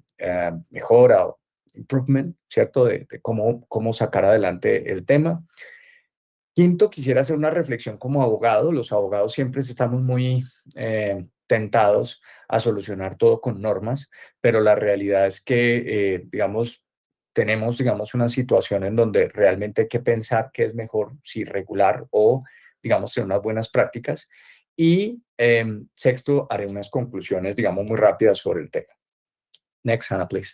G: mejora o improvement, ¿cierto? De, cómo, cómo sacar adelante el tema. Quinto, quisiera hacer una reflexión como abogado. Los abogados siempre estamos muy eh, tentados a solucionar todo con normas, pero la realidad es que, eh, digamos, tenemos, digamos, una situación en donde realmente hay que pensar qué es mejor, si regular o, digamos, tener unas buenas prácticas. Y em, sexto, haré unas conclusiones, digamos, muy rápidas sobre el tema. Next, Ana, please.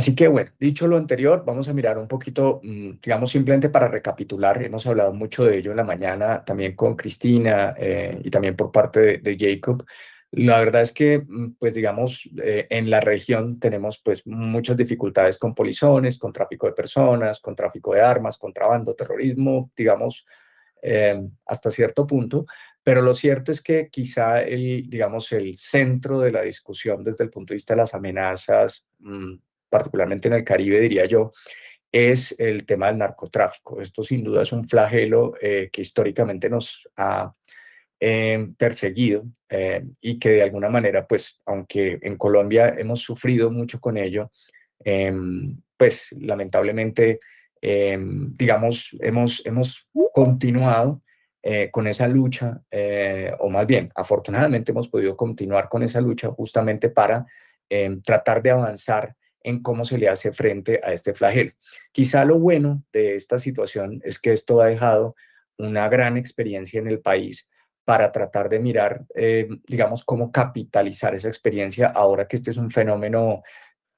G: Así que bueno, dicho lo anterior, vamos a mirar un poquito, mm, digamos simplemente para recapitular, hemos hablado mucho de ello en la mañana también con Cristina eh, y también por parte de, Jacob. La verdad es que, mm, pues digamos, eh, en la región tenemos pues muchas dificultades con polizones, con tráfico de personas, con tráfico de armas, contrabando, terrorismo, digamos, eh, hasta cierto punto, pero lo cierto es que quizá el, digamos, el centro de la discusión desde el punto de vista de las amenazas mm, particularmente en el Caribe, diría yo, es el tema del narcotráfico. Esto sin duda es un flagelo eh, que históricamente nos ha em, perseguido em, y que de alguna manera, pues, aunque en Colombia hemos sufrido mucho con ello, em, pues lamentablemente, digamos, hemos, hemos continuado eh, con esa lucha, eh, o más bien, afortunadamente hemos podido continuar con esa lucha justamente para tratar de avanzar en cómo se le hace frente a este flagelo. Quizá lo bueno de esta situación es que esto ha dejado una gran experiencia en el país para tratar de mirar, eh, digamos, cómo capitalizar esa experiencia ahora que este es un fenómeno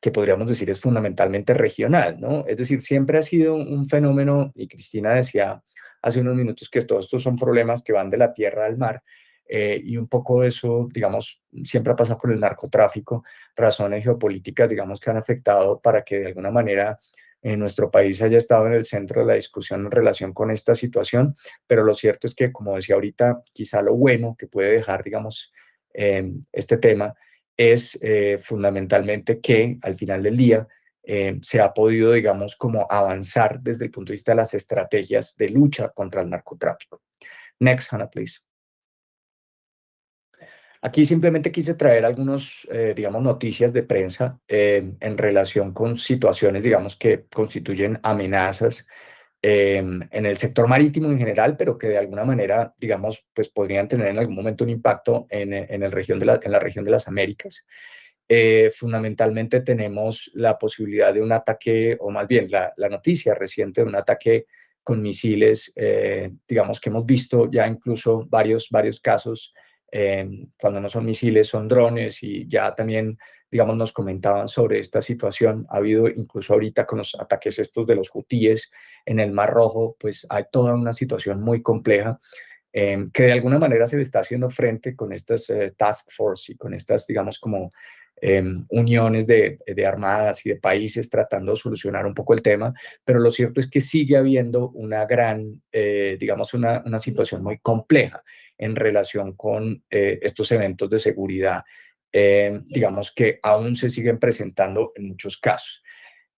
G: que podríamos decir es fundamentalmente regional, ¿no? Es decir, siempre ha sido un fenómeno, y Cristina decía hace unos minutos que todos estos son problemas que van de la tierra al mar, eh, y un poco de eso, digamos, siempre ha pasado con el narcotráfico, razones geopolíticas, digamos, que han afectado para que de alguna manera en eh, nuestro país haya estado en el centro de la discusión en relación con esta situación, pero lo cierto es que, como decía ahorita, quizá lo bueno que puede dejar, digamos, em, este tema es eh, fundamentalmente que al final del día em, se ha podido, digamos, como avanzar desde el punto de vista de las estrategias de lucha contra el narcotráfico. Next, Hannah, please. Aquí simplemente quise traer algunos, eh, digamos, noticias de prensa eh, en relación con situaciones, digamos, que constituyen amenazas em, en el sector marítimo en general, pero que de alguna manera, digamos, pues podrían tener en algún momento un impacto en, el región la, en la región de las Américas. Eh, fundamentalmente tenemos la posibilidad de un ataque, o más bien la, noticia reciente de un ataque con misiles, digamos que hemos visto ya incluso varios, varios casos Em, cuando no son misiles, son drones y ya también, digamos, nos comentaban sobre esta situación. Ha habido incluso ahorita con los ataques estos de los hutíes en el Mar Rojo, pues hay toda una situación muy compleja em, que de alguna manera se le está haciendo frente con estas eh, task force y con estas, digamos, como Em, uniones de, armadas y de países tratando de solucionar un poco el tema, pero lo cierto es que sigue habiendo una gran, eh, digamos, una, situación muy compleja en relación con eh, estos eventos de seguridad, eh, digamos, que aún se siguen presentando en muchos casos.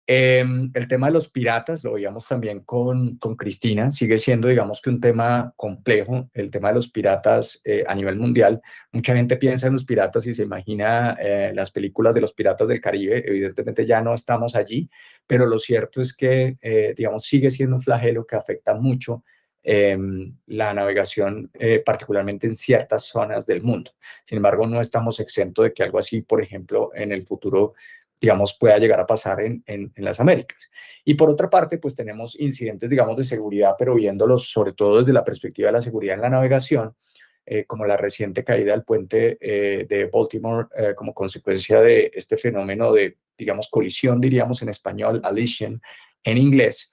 G: Em, el tema de los piratas, lo veíamos también con, con, Cristina, sigue siendo, digamos que un tema complejo, el tema de los piratas eh, a nivel mundial. Mucha gente piensa en los piratas y se imagina eh, las películas de los piratas del Caribe, evidentemente ya no estamos allí, pero lo cierto es que, eh, digamos, sigue siendo un flagelo que afecta mucho em, la navegación, particularmente en ciertas zonas del mundo. Sin embargo, no estamos exentos de que algo así, por ejemplo, en el futuro digamos, pueda llegar a pasar en, en, las Américas. Y por otra parte, pues tenemos incidentes, digamos, de seguridad, pero viéndolos sobre todo desde la perspectiva de la seguridad en la navegación, eh, como la reciente caída del puente eh, de Baltimore eh, como consecuencia de este fenómeno de, digamos, colisión, diríamos en español, alision en inglés,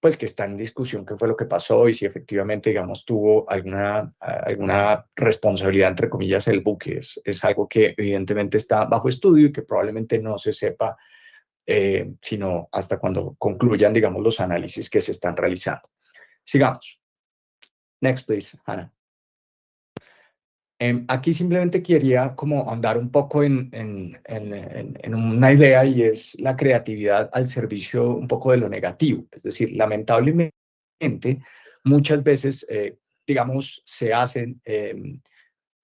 G: pues que está en discusión qué fue lo que pasó y si efectivamente, digamos, tuvo alguna, alguna responsabilidad, entre comillas, el buque. Es, algo que evidentemente está bajo estudio y que probablemente no se sepa, eh, sino hasta cuando concluyan, digamos, los análisis que se están realizando. Sigamos. Next, please, Ana. Em, aquí simplemente quería como andar un poco en, en, en, en, una idea y es la creatividad al servicio un poco de lo negativo. Es decir, lamentablemente muchas veces, eh, digamos, se hacen em,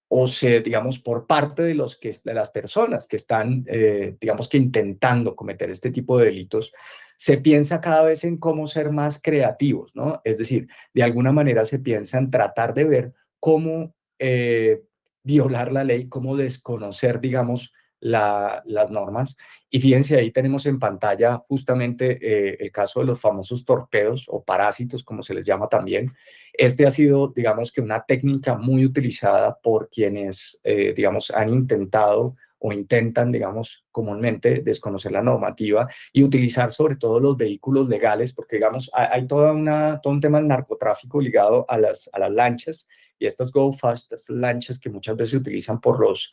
G: o se, digamos, por parte de, los que, de las personas que están, eh, digamos, que intentando cometer este tipo de delitos, se piensa cada vez en cómo ser más creativos, ¿no? Es decir, de alguna manera se piensa en tratar de ver cómo eh, violar la ley, como desconocer, digamos, las normas. Y fíjense, ahí tenemos en pantalla justamente eh, el caso de los famosos torpedos o parásitos, como se les llama también. Este ha sido, digamos, que una técnica muy utilizada por quienes, eh, digamos, han intentado o intentan, digamos, comúnmente desconocer la normativa y utilizar sobre todo los vehículos legales, porque, digamos, hay, toda una, todo un tema del narcotráfico ligado a a las lanchas y estas go estas lanchas que muchas veces se utilizan por los,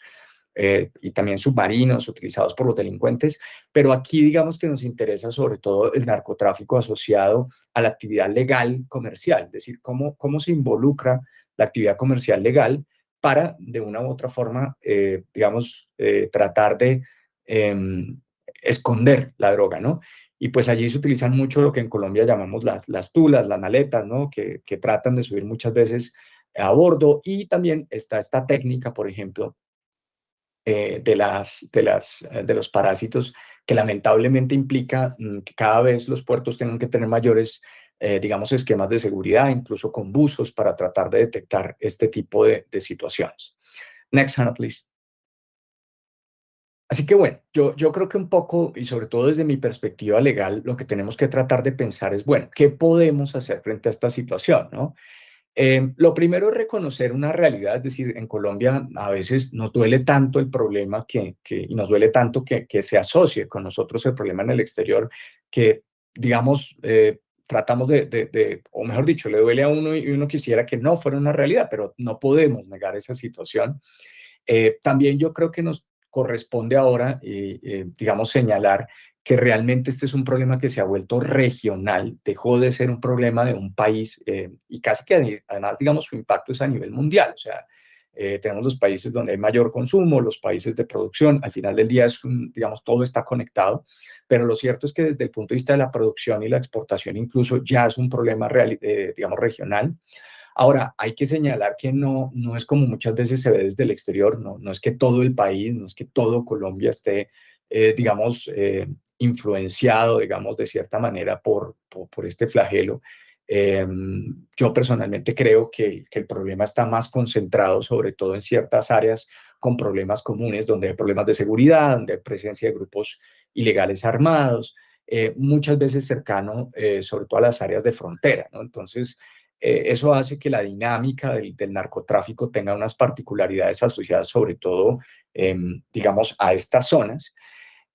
G: eh, y también submarinos utilizados por los delincuentes, pero aquí digamos que nos interesa sobre todo el narcotráfico asociado a la actividad legal comercial, es decir, cómo, cómo se involucra la actividad comercial legal para, de una u otra forma, eh, digamos, eh, tratar de em, esconder la droga, ¿no? Y pues allí se utilizan mucho lo que en Colombia llamamos las, las tulas, las naletas, ¿no? Que, que tratan de subir muchas veces a bordo y también está esta técnica, por ejemplo, eh, de, las, de, las, eh, de los parásitos que lamentablemente implica mm, que cada vez los puertos tengan que tener mayores, eh, digamos, esquemas de seguridad, incluso con buzos para tratar de detectar este tipo de, situaciones. Next, Hannah, please. Así que bueno, yo, yo creo que un poco, y sobre todo desde mi perspectiva legal, lo que tenemos que tratar de pensar es, bueno, ¿qué podemos hacer frente a esta situación? ¿no? Em, lo primero es reconocer una realidad, es decir, en Colombia a veces nos duele tanto el problema que, y nos duele tanto que, se asocie con nosotros el problema en el exterior, que digamos, eh, tratamos de, o mejor dicho, le duele a uno y uno quisiera que no fuera una realidad, pero no podemos negar esa situación. Eh, también yo creo que nos corresponde ahora, eh, digamos, señalar que realmente este es un problema que se ha vuelto regional, dejó de ser un problema de un país eh, y casi que además, digamos, su impacto es a nivel mundial. O sea, eh, tenemos los países donde hay mayor consumo, los países de producción, al final del día es digamos, todo está conectado, pero lo cierto es que desde el punto de vista de la producción y la exportación incluso ya es un problema, real, eh, digamos, regional. Ahora, hay que señalar que no, no es como muchas veces se ve desde el exterior, no, no es que todo el país, no es que todo Colombia esté eh, digamos, eh, influenciado, digamos, de cierta manera por, por, este flagelo. Eh, yo personalmente creo que, el problema está más concentrado, sobre todo en ciertas áreas con problemas comunes, donde hay problemas de seguridad, donde hay presencia de grupos ilegales armados, muchas veces cercano, sobre todo a las áreas de frontera, Entonces, eso hace que la dinámica del, narcotráfico tenga unas particularidades asociadas sobre todo, em, digamos, a estas zonas.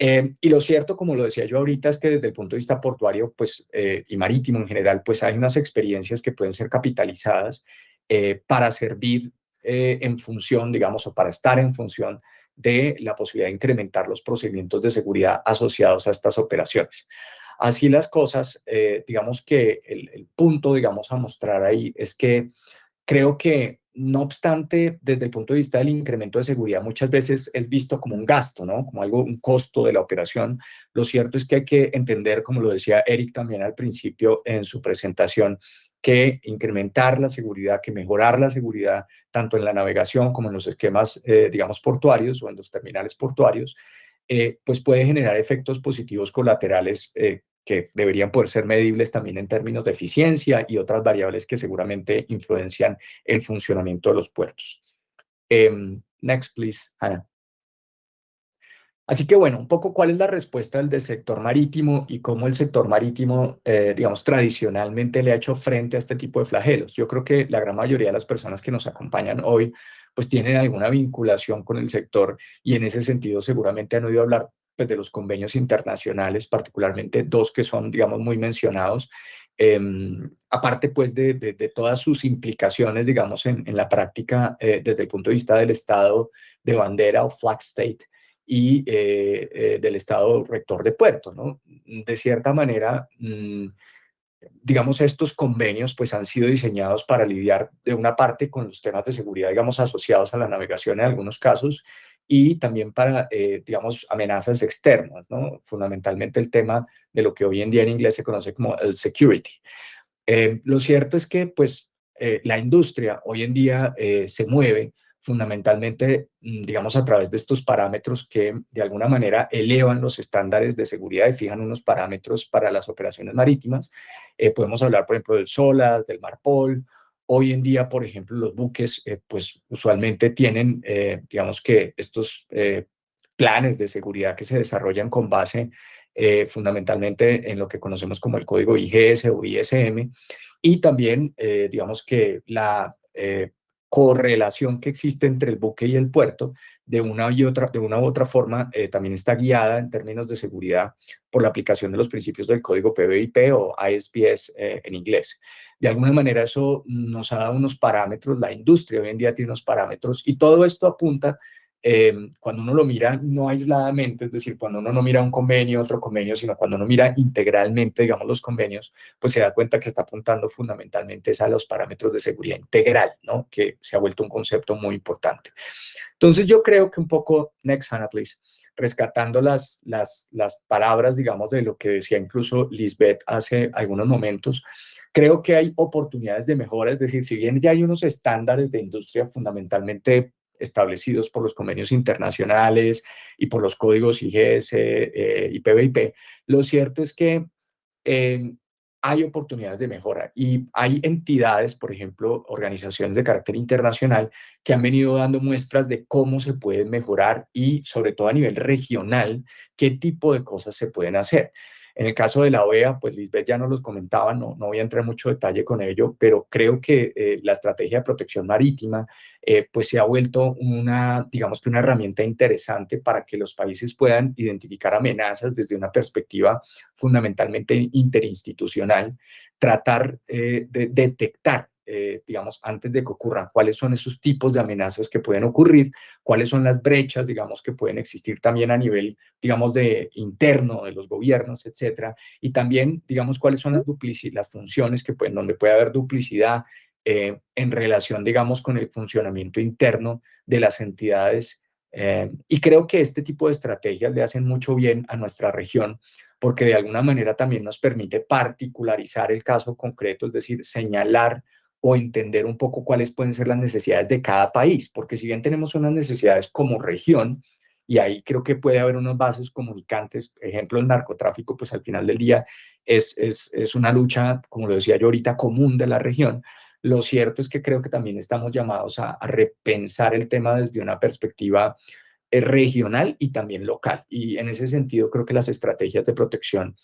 G: Eh, y lo cierto, como lo decía yo ahorita, es que desde el punto de vista portuario pues, eh, y marítimo en general, pues hay unas experiencias que pueden ser capitalizadas eh, para servir en función, digamos, o para estar en función de la posibilidad de incrementar los procedimientos de seguridad asociados a estas operaciones. Así las cosas, digamos que el, el, punto, digamos, a mostrar ahí es que creo que no obstante, desde el punto de vista del incremento de seguridad, muchas veces es visto como un gasto, ¿no? Como algo, un costo de la operación. Lo cierto es que hay que entender, como lo decía Eric también al principio en su presentación, que incrementar la seguridad, que mejorar la seguridad, tanto en la navegación como en los esquemas, eh, digamos, portuarios o en los terminales portuarios, eh, pues puede generar efectos positivos colaterales eh, que deberían poder ser medibles también en términos de eficiencia y otras variables que seguramente influencian el funcionamiento de los puertos. Em, next, please, Ana. Así que bueno, un poco cuál es la respuesta del, sector marítimo y cómo el sector marítimo, eh, digamos, tradicionalmente le ha hecho frente a este tipo de flagelos. Yo creo que la gran mayoría de las personas que nos acompañan hoy, pues tienen alguna vinculación con el sector y en ese sentido seguramente han oído hablar pues, de los convenios internacionales, particularmente dos que son, digamos, muy mencionados, em, aparte pues de, de, todas sus implicaciones, digamos, en, en la práctica eh, desde el punto de vista del Estado de bandera o flag state y eh, eh, del Estado rector de puerto, ¿no? De cierta manera, mm, digamos, estos convenios pues han sido diseñados para lidiar de una parte con los temas de seguridad, digamos, asociados a la navegación en algunos casos y también para, eh, digamos, amenazas externas, ¿no? Fundamentalmente el tema de lo que hoy en día en inglés se conoce como el security. Eh, lo cierto es que, pues, eh, la industria hoy en día se mueve fundamentalmente, mm, digamos, a través de estos parámetros que de alguna manera elevan los estándares de seguridad y fijan unos parámetros para las operaciones marítimas. podemos hablar, por ejemplo, del SOLAS, del MARPOL, Hoy en día, por ejemplo, los buques, eh, pues usualmente tienen, eh, digamos que estos eh, planes de seguridad que se desarrollan con base fundamentalmente en lo que conocemos como el código IGS o ISM, y también, digamos que la correlación que existe entre el buque y el puerto, de una, y otra, de una u otra forma, también está guiada en términos de seguridad por la aplicación de los principios del código PBIP o ISPS en inglés de alguna manera eso nos ha dado unos parámetros, la industria hoy en día tiene unos parámetros y todo esto apunta, eh, cuando uno lo mira no aisladamente, es decir, cuando uno no mira un convenio, otro convenio, sino cuando uno mira integralmente, digamos, los convenios, pues se da cuenta que está apuntando fundamentalmente es a los parámetros de seguridad integral, ¿no? Que se ha vuelto un concepto muy importante. Entonces yo creo que un poco, next Hannah, please rescatando las, las, las, palabras, digamos, de lo que decía incluso Lisbeth hace algunos momentos, creo que hay oportunidades de mejora, es decir, si bien ya hay unos estándares de industria fundamentalmente establecidos por los convenios internacionales y por los códigos IGS, y eh, PBIP, lo cierto es que em, hay oportunidades de mejora y hay entidades, por ejemplo, organizaciones de carácter internacional que han venido dando muestras de cómo se puede mejorar y sobre todo a nivel regional, qué tipo de cosas se pueden hacer. En el caso de la OEA, pues Lisbeth ya nos los comentaba, no, no voy a entrar en mucho detalle con ello, pero creo que eh, la estrategia de protección marítima, eh, pues se ha vuelto una, digamos que una herramienta interesante para que los países puedan identificar amenazas desde una perspectiva fundamentalmente interinstitucional, tratar eh, de detectar eh, digamos, antes de que ocurran, cuáles son esos tipos de amenazas que pueden ocurrir, cuáles son las brechas, digamos, que pueden existir también a nivel, digamos, de interno de los gobiernos, etcétera, y también, digamos, cuáles son las, las funciones que pueden, donde puede haber duplicidad eh, en relación, digamos, con el funcionamiento interno de las entidades. Eh, y creo que este tipo de estrategias le hacen mucho bien a nuestra región, porque de alguna manera también nos permite particularizar el caso concreto, es decir, señalar o entender un poco cuáles pueden ser las necesidades de cada país, porque si bien tenemos unas necesidades como región, y ahí creo que puede haber unos bases comunicantes, ejemplo, el narcotráfico, pues al final del día es, una lucha, como lo decía yo ahorita, común de la región. Lo cierto es que creo que también estamos llamados a repensar el tema desde una perspectiva eh, regional y también local. Y en ese sentido creo que las estrategias de protección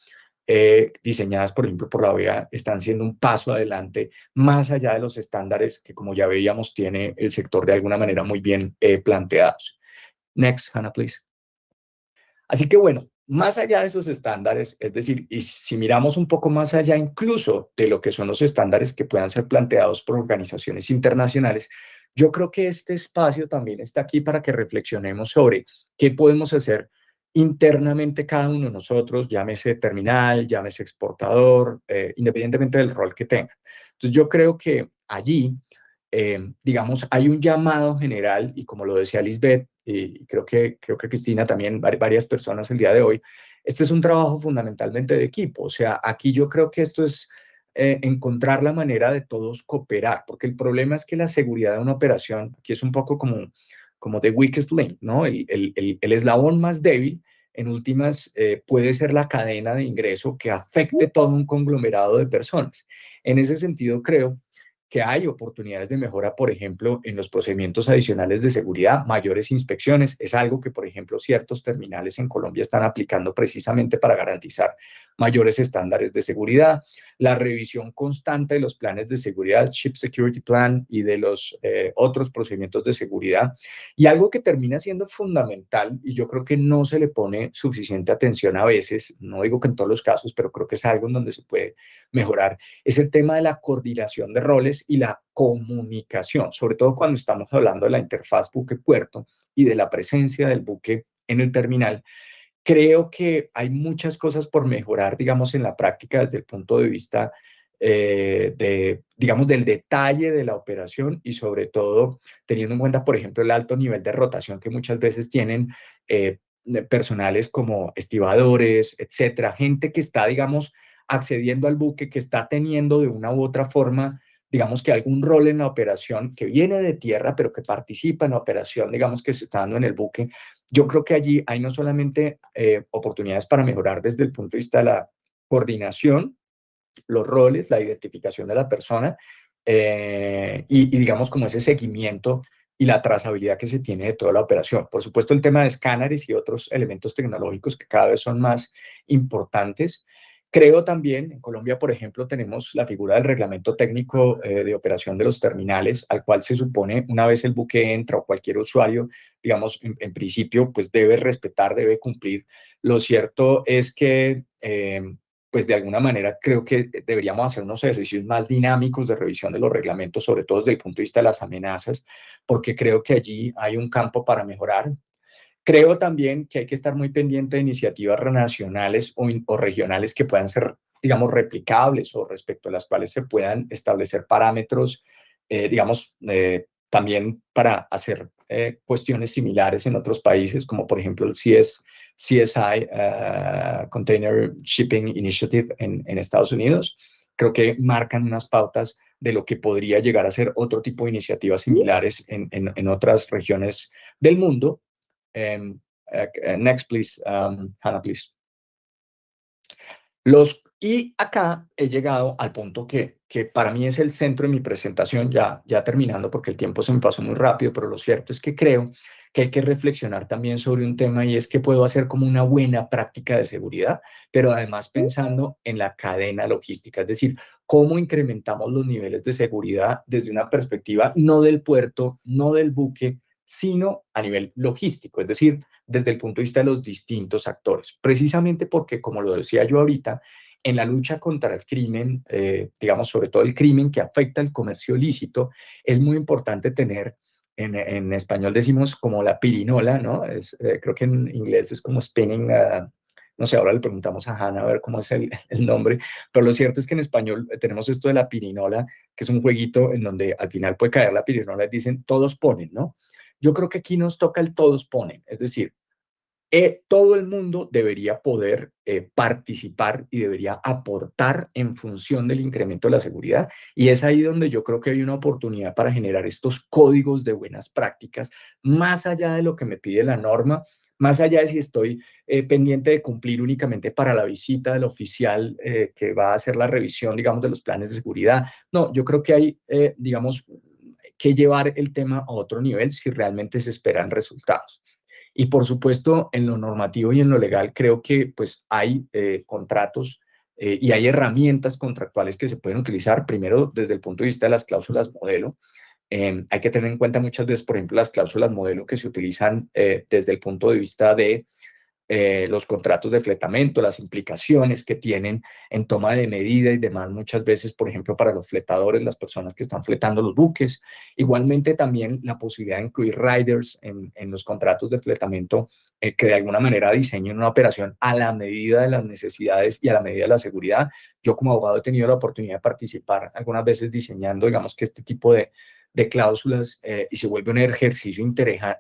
G: eh, diseñadas, por ejemplo, por la OEA, están siendo un paso adelante, más allá de los estándares que, como ya veíamos, tiene el sector de alguna manera muy bien eh, planteados. Next, Hannah, please. Así que bueno, más allá de esos estándares, es decir, y si miramos un poco más allá incluso de lo que son los estándares que puedan ser planteados por organizaciones internacionales, yo creo que este espacio también está aquí para que reflexionemos sobre qué podemos hacer internamente cada uno de nosotros, llámese terminal, llámese exportador, eh, independientemente del rol que tenga. Entonces yo creo que allí, eh, digamos, hay un llamado general y como lo decía Lisbeth y creo que, creo que Cristina también, varias personas el día de hoy, este es un trabajo fundamentalmente de equipo. O sea, aquí yo creo que esto es eh, encontrar la manera de todos cooperar, porque el problema es que la seguridad de una operación, aquí es un poco como como The Weakest Link, ¿no? El, eslabón más débil, en últimas, eh, puede ser la cadena de ingreso que afecte todo un conglomerado de personas. En ese sentido, creo que hay oportunidades de mejora, por ejemplo, en los procedimientos adicionales de seguridad, mayores inspecciones. Es algo que, por ejemplo, ciertos terminales en Colombia están aplicando precisamente para garantizar mayores estándares de seguridad la revisión constante de los planes de seguridad, Ship Security Plan y de los eh, otros procedimientos de seguridad. Y algo que termina siendo fundamental, y yo creo que no se le pone suficiente atención a veces, no digo que en todos los casos, pero creo que es algo en donde se puede mejorar, es el tema de la coordinación de roles y la comunicación, sobre todo cuando estamos hablando de la interfaz buque-puerto y de la presencia del buque en el terminal creo que hay muchas cosas por mejorar, digamos, en la práctica desde el punto de vista eh, de, digamos, del detalle de la operación y sobre todo teniendo en cuenta, por ejemplo, el alto nivel de rotación que muchas veces tienen eh, personales como estibadores, etcétera, gente que está, digamos, accediendo al buque, que está teniendo de una u otra forma digamos que algún rol en la operación que viene de tierra, pero que participa en la operación, digamos que se está dando en el buque, yo creo que allí hay no solamente eh, oportunidades para mejorar desde el punto de vista de la coordinación, los roles, la identificación de la persona eh, y, y digamos como ese seguimiento y la trazabilidad que se tiene de toda la operación. Por supuesto, el tema de escáneres y otros elementos tecnológicos que cada vez son más importantes, Creo también, en Colombia, por ejemplo, tenemos la figura del reglamento técnico eh, de operación de los terminales, al cual se supone una vez el buque entra o cualquier usuario, digamos, en, principio, pues debe respetar, debe cumplir. Lo cierto es que... Eh, pues de alguna manera creo que deberíamos hacer unos ejercicios más dinámicos de revisión de los reglamentos, sobre todo desde el punto de vista de las amenazas, porque creo que allí hay un campo para mejorar. Creo también que hay que estar muy pendiente de iniciativas nacionales o, regionales que puedan ser, digamos, replicables o respecto a las cuales se puedan establecer parámetros, eh, digamos, eh, también para hacer eh, cuestiones similares en otros países, como por ejemplo el CSI, ah, Container Shipping Initiative en, Estados Unidos. Creo que marcan unas pautas de lo que podría llegar a ser otro tipo de iniciativas similares en, en otras regiones del mundo Em, eh, eh, next, please, um, Hannah, please. Los, y acá he llegado al punto que, que para mí es el centro de mi presentación, ya, ya terminando porque el tiempo se me pasó muy rápido, pero lo cierto es que creo que hay que reflexionar también sobre un tema y es que puedo hacer como una buena práctica de seguridad, pero además pensando en la cadena logística, es decir, cómo incrementamos los niveles de seguridad desde una perspectiva no del puerto, no del buque, sino a nivel logístico, es decir, desde el punto de vista de los distintos actores. Precisamente porque, como lo decía yo ahorita, en la lucha contra el crimen, eh, digamos, sobre todo el crimen que afecta al comercio ilícito, es muy importante tener, en, español decimos como la pirinola, ¿no? Eh, creo que en inglés es como spinning. Ah, no sé, ahora le preguntamos a Hanna a ver cómo es el, nombre, pero lo cierto es que en español tenemos esto de la pirinola, que es un jueguito en donde al final puede caer la pirinola dicen todos ponen, ¿no? Yo creo que aquí nos toca el todos ponen, es decir, eh, todo el mundo debería poder eh, participar y debería aportar en función del incremento de la seguridad. Y es ahí donde yo creo que hay una oportunidad para generar estos códigos de buenas prácticas, más allá de lo que me pide la norma, más allá de si estoy eh, pendiente de cumplir únicamente para la visita del oficial que va a hacer la revisión, digamos, de los planes de seguridad. No, yo creo que hay, digamos, que llevar el tema a otro nivel si realmente se esperan resultados. Y por supuesto, en lo normativo y en lo legal, creo que pues hay eh, contratos eh, y hay herramientas contractuales que se pueden utilizar, primero desde el punto de vista de las cláusulas modelo. Em, hay que tener en cuenta muchas veces, por ejemplo, las cláusulas modelo que se utilizan eh, desde el punto de vista de eh, los contratos de fletamento, las implicaciones que tienen en toma de medida y demás, muchas veces, por ejemplo, para los fletadores, las personas que están fletando los buques. Igualmente también la posibilidad de incluir riders en, en los contratos de fletamento eh, que de alguna manera diseñen una operación a la medida de las necesidades y a la medida de la seguridad. Yo como abogado he tenido la oportunidad de participar algunas veces diseñando, digamos que este tipo de, de cláusulas eh, y se vuelve un ejercicio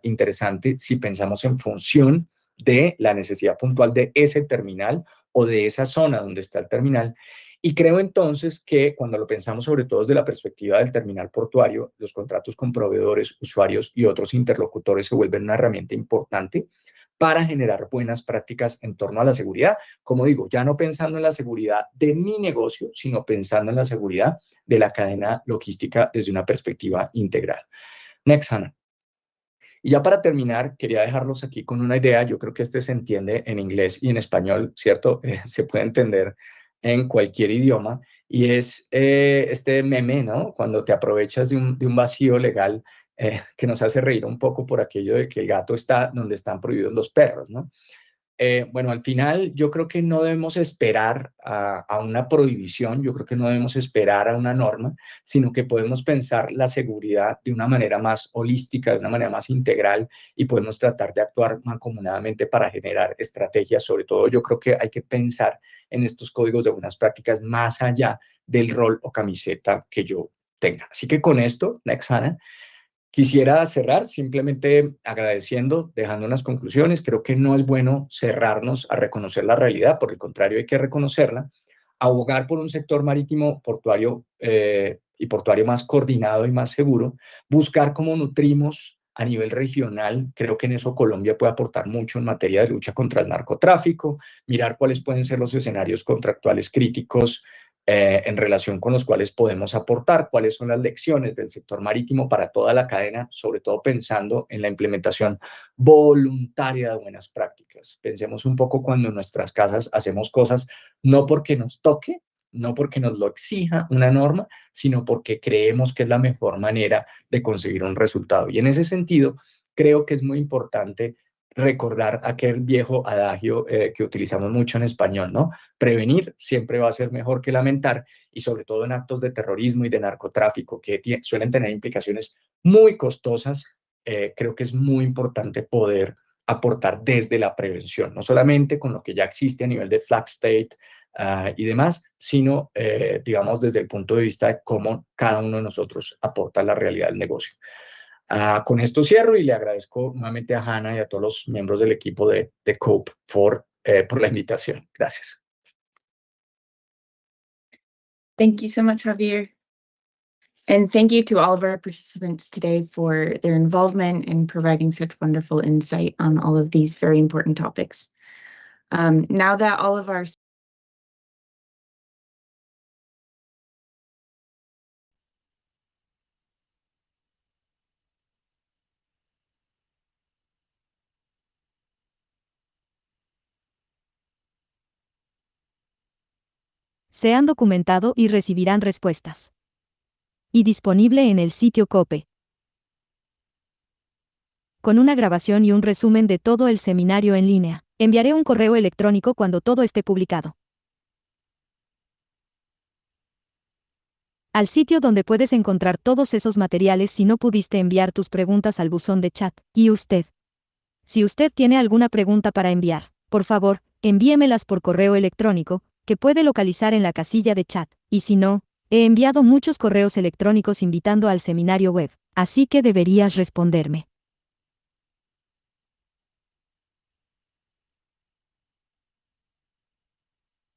G: interesante si pensamos en función de la necesidad puntual de ese terminal o de esa zona donde está el terminal. Y creo entonces que cuando lo pensamos sobre todo desde la perspectiva del terminal portuario, los contratos con proveedores, usuarios y otros interlocutores se vuelven una herramienta importante para generar buenas prácticas en torno a la seguridad. Como digo, ya no pensando en la seguridad de mi negocio, sino pensando en la seguridad de la cadena logística desde una perspectiva integral. Next, y ya para terminar, quería dejarlos aquí con una idea. Yo creo que este se entiende en inglés y en español, ¿cierto? <laughs> Eh, se puede entender en cualquier idioma. Y es eh, este meme, ¿no? Cuando te aprovechas de un, vacío legal eh, que nos hace reír un poco por aquello de que el gato está donde están prohibidos los perros, ¿no? Eh, bueno, al final yo creo que no debemos esperar a, una prohibición, yo creo que no debemos esperar a una norma, sino que podemos pensar la seguridad de una manera más holística, de una manera más integral y podemos tratar de actuar mancomunadamente para generar estrategias. Sobre todo yo creo que hay que pensar en estos códigos de buenas prácticas más allá del rol o camiseta que yo tenga. Así que con esto, Nexana, Quisiera cerrar simplemente agradeciendo, dejando unas conclusiones. Creo que no es bueno cerrarnos a reconocer la realidad, por el contrario hay que reconocerla, abogar por un sector marítimo portuario eh, y portuario más coordinado y más seguro, buscar cómo nutrimos a nivel regional. Creo que en eso Colombia puede aportar mucho en materia de lucha contra el narcotráfico, mirar cuáles pueden ser los escenarios contractuales críticos eh, en relación con los cuales podemos aportar, cuáles son las lecciones del sector marítimo para toda la cadena, sobre todo pensando en la implementación voluntaria de buenas prácticas. Pensemos un poco cuando en nuestras casas hacemos cosas no porque nos toque, no porque nos lo exija una norma, sino porque creemos que es la mejor manera de conseguir un resultado. Y en ese sentido, creo que es muy importante recordar aquel viejo adagio eh, que utilizamos mucho en español, ¿no? Prevenir siempre va a ser mejor que lamentar y sobre todo en actos de terrorismo y de narcotráfico que suelen tener implicaciones muy costosas, eh, creo que es muy importante poder aportar desde la prevención, no solamente con lo que ya existe a nivel de flag state ah, y demás, sino, eh, digamos, desde el punto de vista de cómo cada uno de nosotros aporta la realidad del negocio. Uh, con esto cierro y le agradezco nuevamente a Hanna y a todos los miembros del equipo de, de COPE por, eh, por la invitación. Gracias.
C: Thank you so much, Javier. And thank you to all of our participants today for their involvement in providing such wonderful insight on all of these very important topics. Um, now that all of our
B: se han documentado y recibirán respuestas. Y disponible en el sitio COPE. Con una grabación y un resumen de todo el seminario en línea, enviaré un correo electrónico cuando todo esté publicado. al sitio donde puedes encontrar todos esos materiales si no pudiste enviar tus preguntas al buzón de chat, y usted. Si usted tiene alguna pregunta para enviar, por favor, envíemelas por correo electrónico, que puede localizar en la casilla de chat, y si no, he enviado muchos correos electrónicos invitando al seminario web, así que deberías responderme.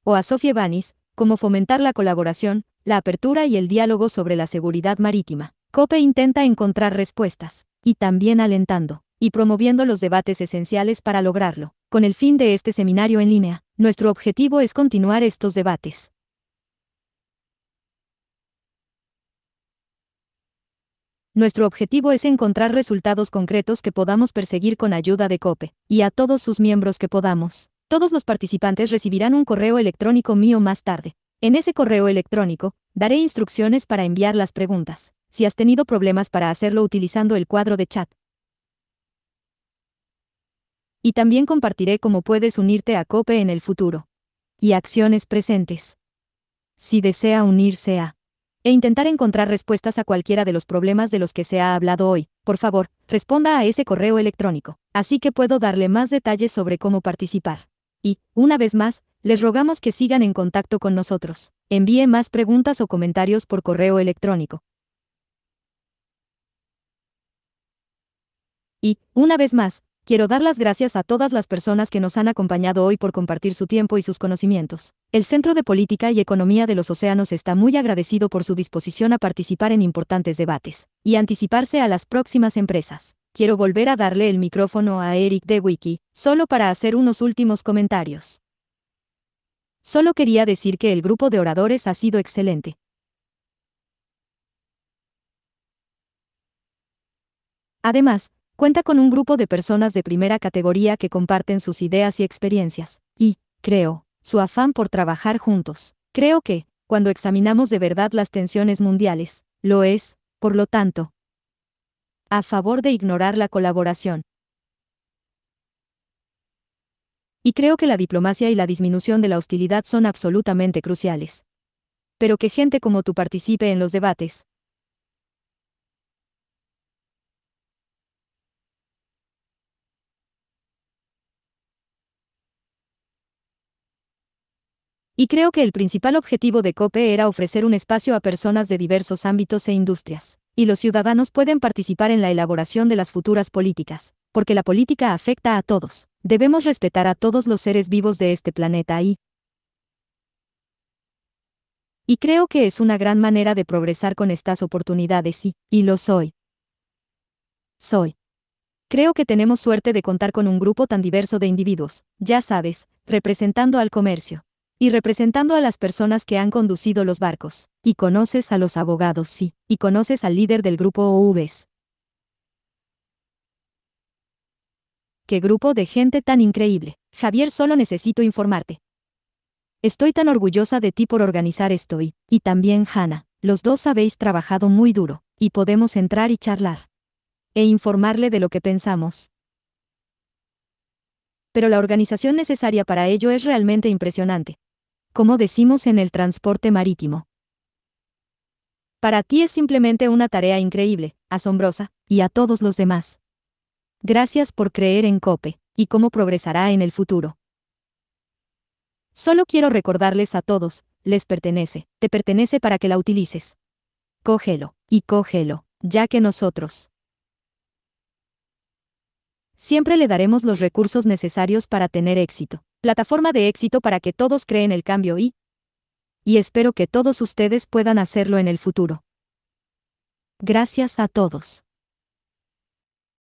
B: O a Sofie Banis, como fomentar la colaboración, la apertura y el diálogo sobre la seguridad marítima. COPE intenta encontrar respuestas, y también alentando, y promoviendo los debates esenciales para lograrlo. Con el fin de este seminario en línea, nuestro objetivo es continuar estos debates. Nuestro objetivo es encontrar resultados concretos que podamos perseguir con ayuda de COPE, y a todos sus miembros que podamos. Todos los participantes recibirán un correo electrónico mío más tarde. En ese correo electrónico, daré instrucciones para enviar las preguntas. Si has tenido problemas para hacerlo utilizando el cuadro de chat, y también compartiré cómo puedes unirte a COPE en el futuro. Y acciones presentes. Si desea unirse a e intentar encontrar respuestas a cualquiera de los problemas de los que se ha hablado hoy, por favor, responda a ese correo electrónico, así que puedo darle más detalles sobre cómo participar. Y, una vez más, les rogamos que sigan en contacto con nosotros. Envíe más preguntas o comentarios por correo electrónico. Y, una vez más, Quiero dar las gracias a todas las personas que nos han acompañado hoy por compartir su tiempo y sus conocimientos. El Centro de Política y Economía de los Océanos está muy agradecido por su disposición a participar en importantes debates y anticiparse a las próximas empresas. Quiero volver a darle el micrófono a Eric de Wiki, solo para hacer unos últimos comentarios. Solo quería decir que el grupo de oradores ha sido excelente. Además, Cuenta con un grupo de personas de primera categoría que comparten sus ideas y experiencias, y, creo, su afán por trabajar juntos. Creo que, cuando examinamos de verdad las tensiones mundiales, lo es, por lo tanto, a favor de ignorar la colaboración. Y creo que la diplomacia y la disminución de la hostilidad son absolutamente cruciales. Pero que gente como tú participe en los debates, Y creo que el principal objetivo de COPE era ofrecer un espacio a personas de diversos ámbitos e industrias, y los ciudadanos pueden participar en la elaboración de las futuras políticas, porque la política afecta a todos. Debemos respetar a todos los seres vivos de este planeta y... Y creo que es una gran manera de progresar con estas oportunidades y, y lo soy. Soy. Creo que tenemos suerte de contar con un grupo tan diverso de individuos, ya sabes, representando al comercio, y representando a las personas que han conducido los barcos, y conoces a los abogados, sí, y conoces al líder del grupo OVs. Qué grupo de gente tan increíble. Javier, solo necesito informarte. Estoy tan orgullosa de ti por organizar esto y, y también Hannah, los dos habéis trabajado muy duro, y podemos entrar y charlar. E informarle de lo que pensamos. Pero la organización necesaria para ello es realmente impresionante como decimos en el transporte marítimo. Para ti es simplemente una tarea increíble, asombrosa, y a todos los demás. Gracias por creer en COPE, y cómo progresará en el futuro. Solo quiero recordarles a todos, les pertenece, te pertenece para que la utilices. Cógelo, y cógelo, ya que nosotros. Siempre le daremos los recursos necesarios para tener éxito. Plataforma de éxito para que todos creen el cambio y... Y espero que todos ustedes puedan hacerlo en el futuro. Gracias a todos.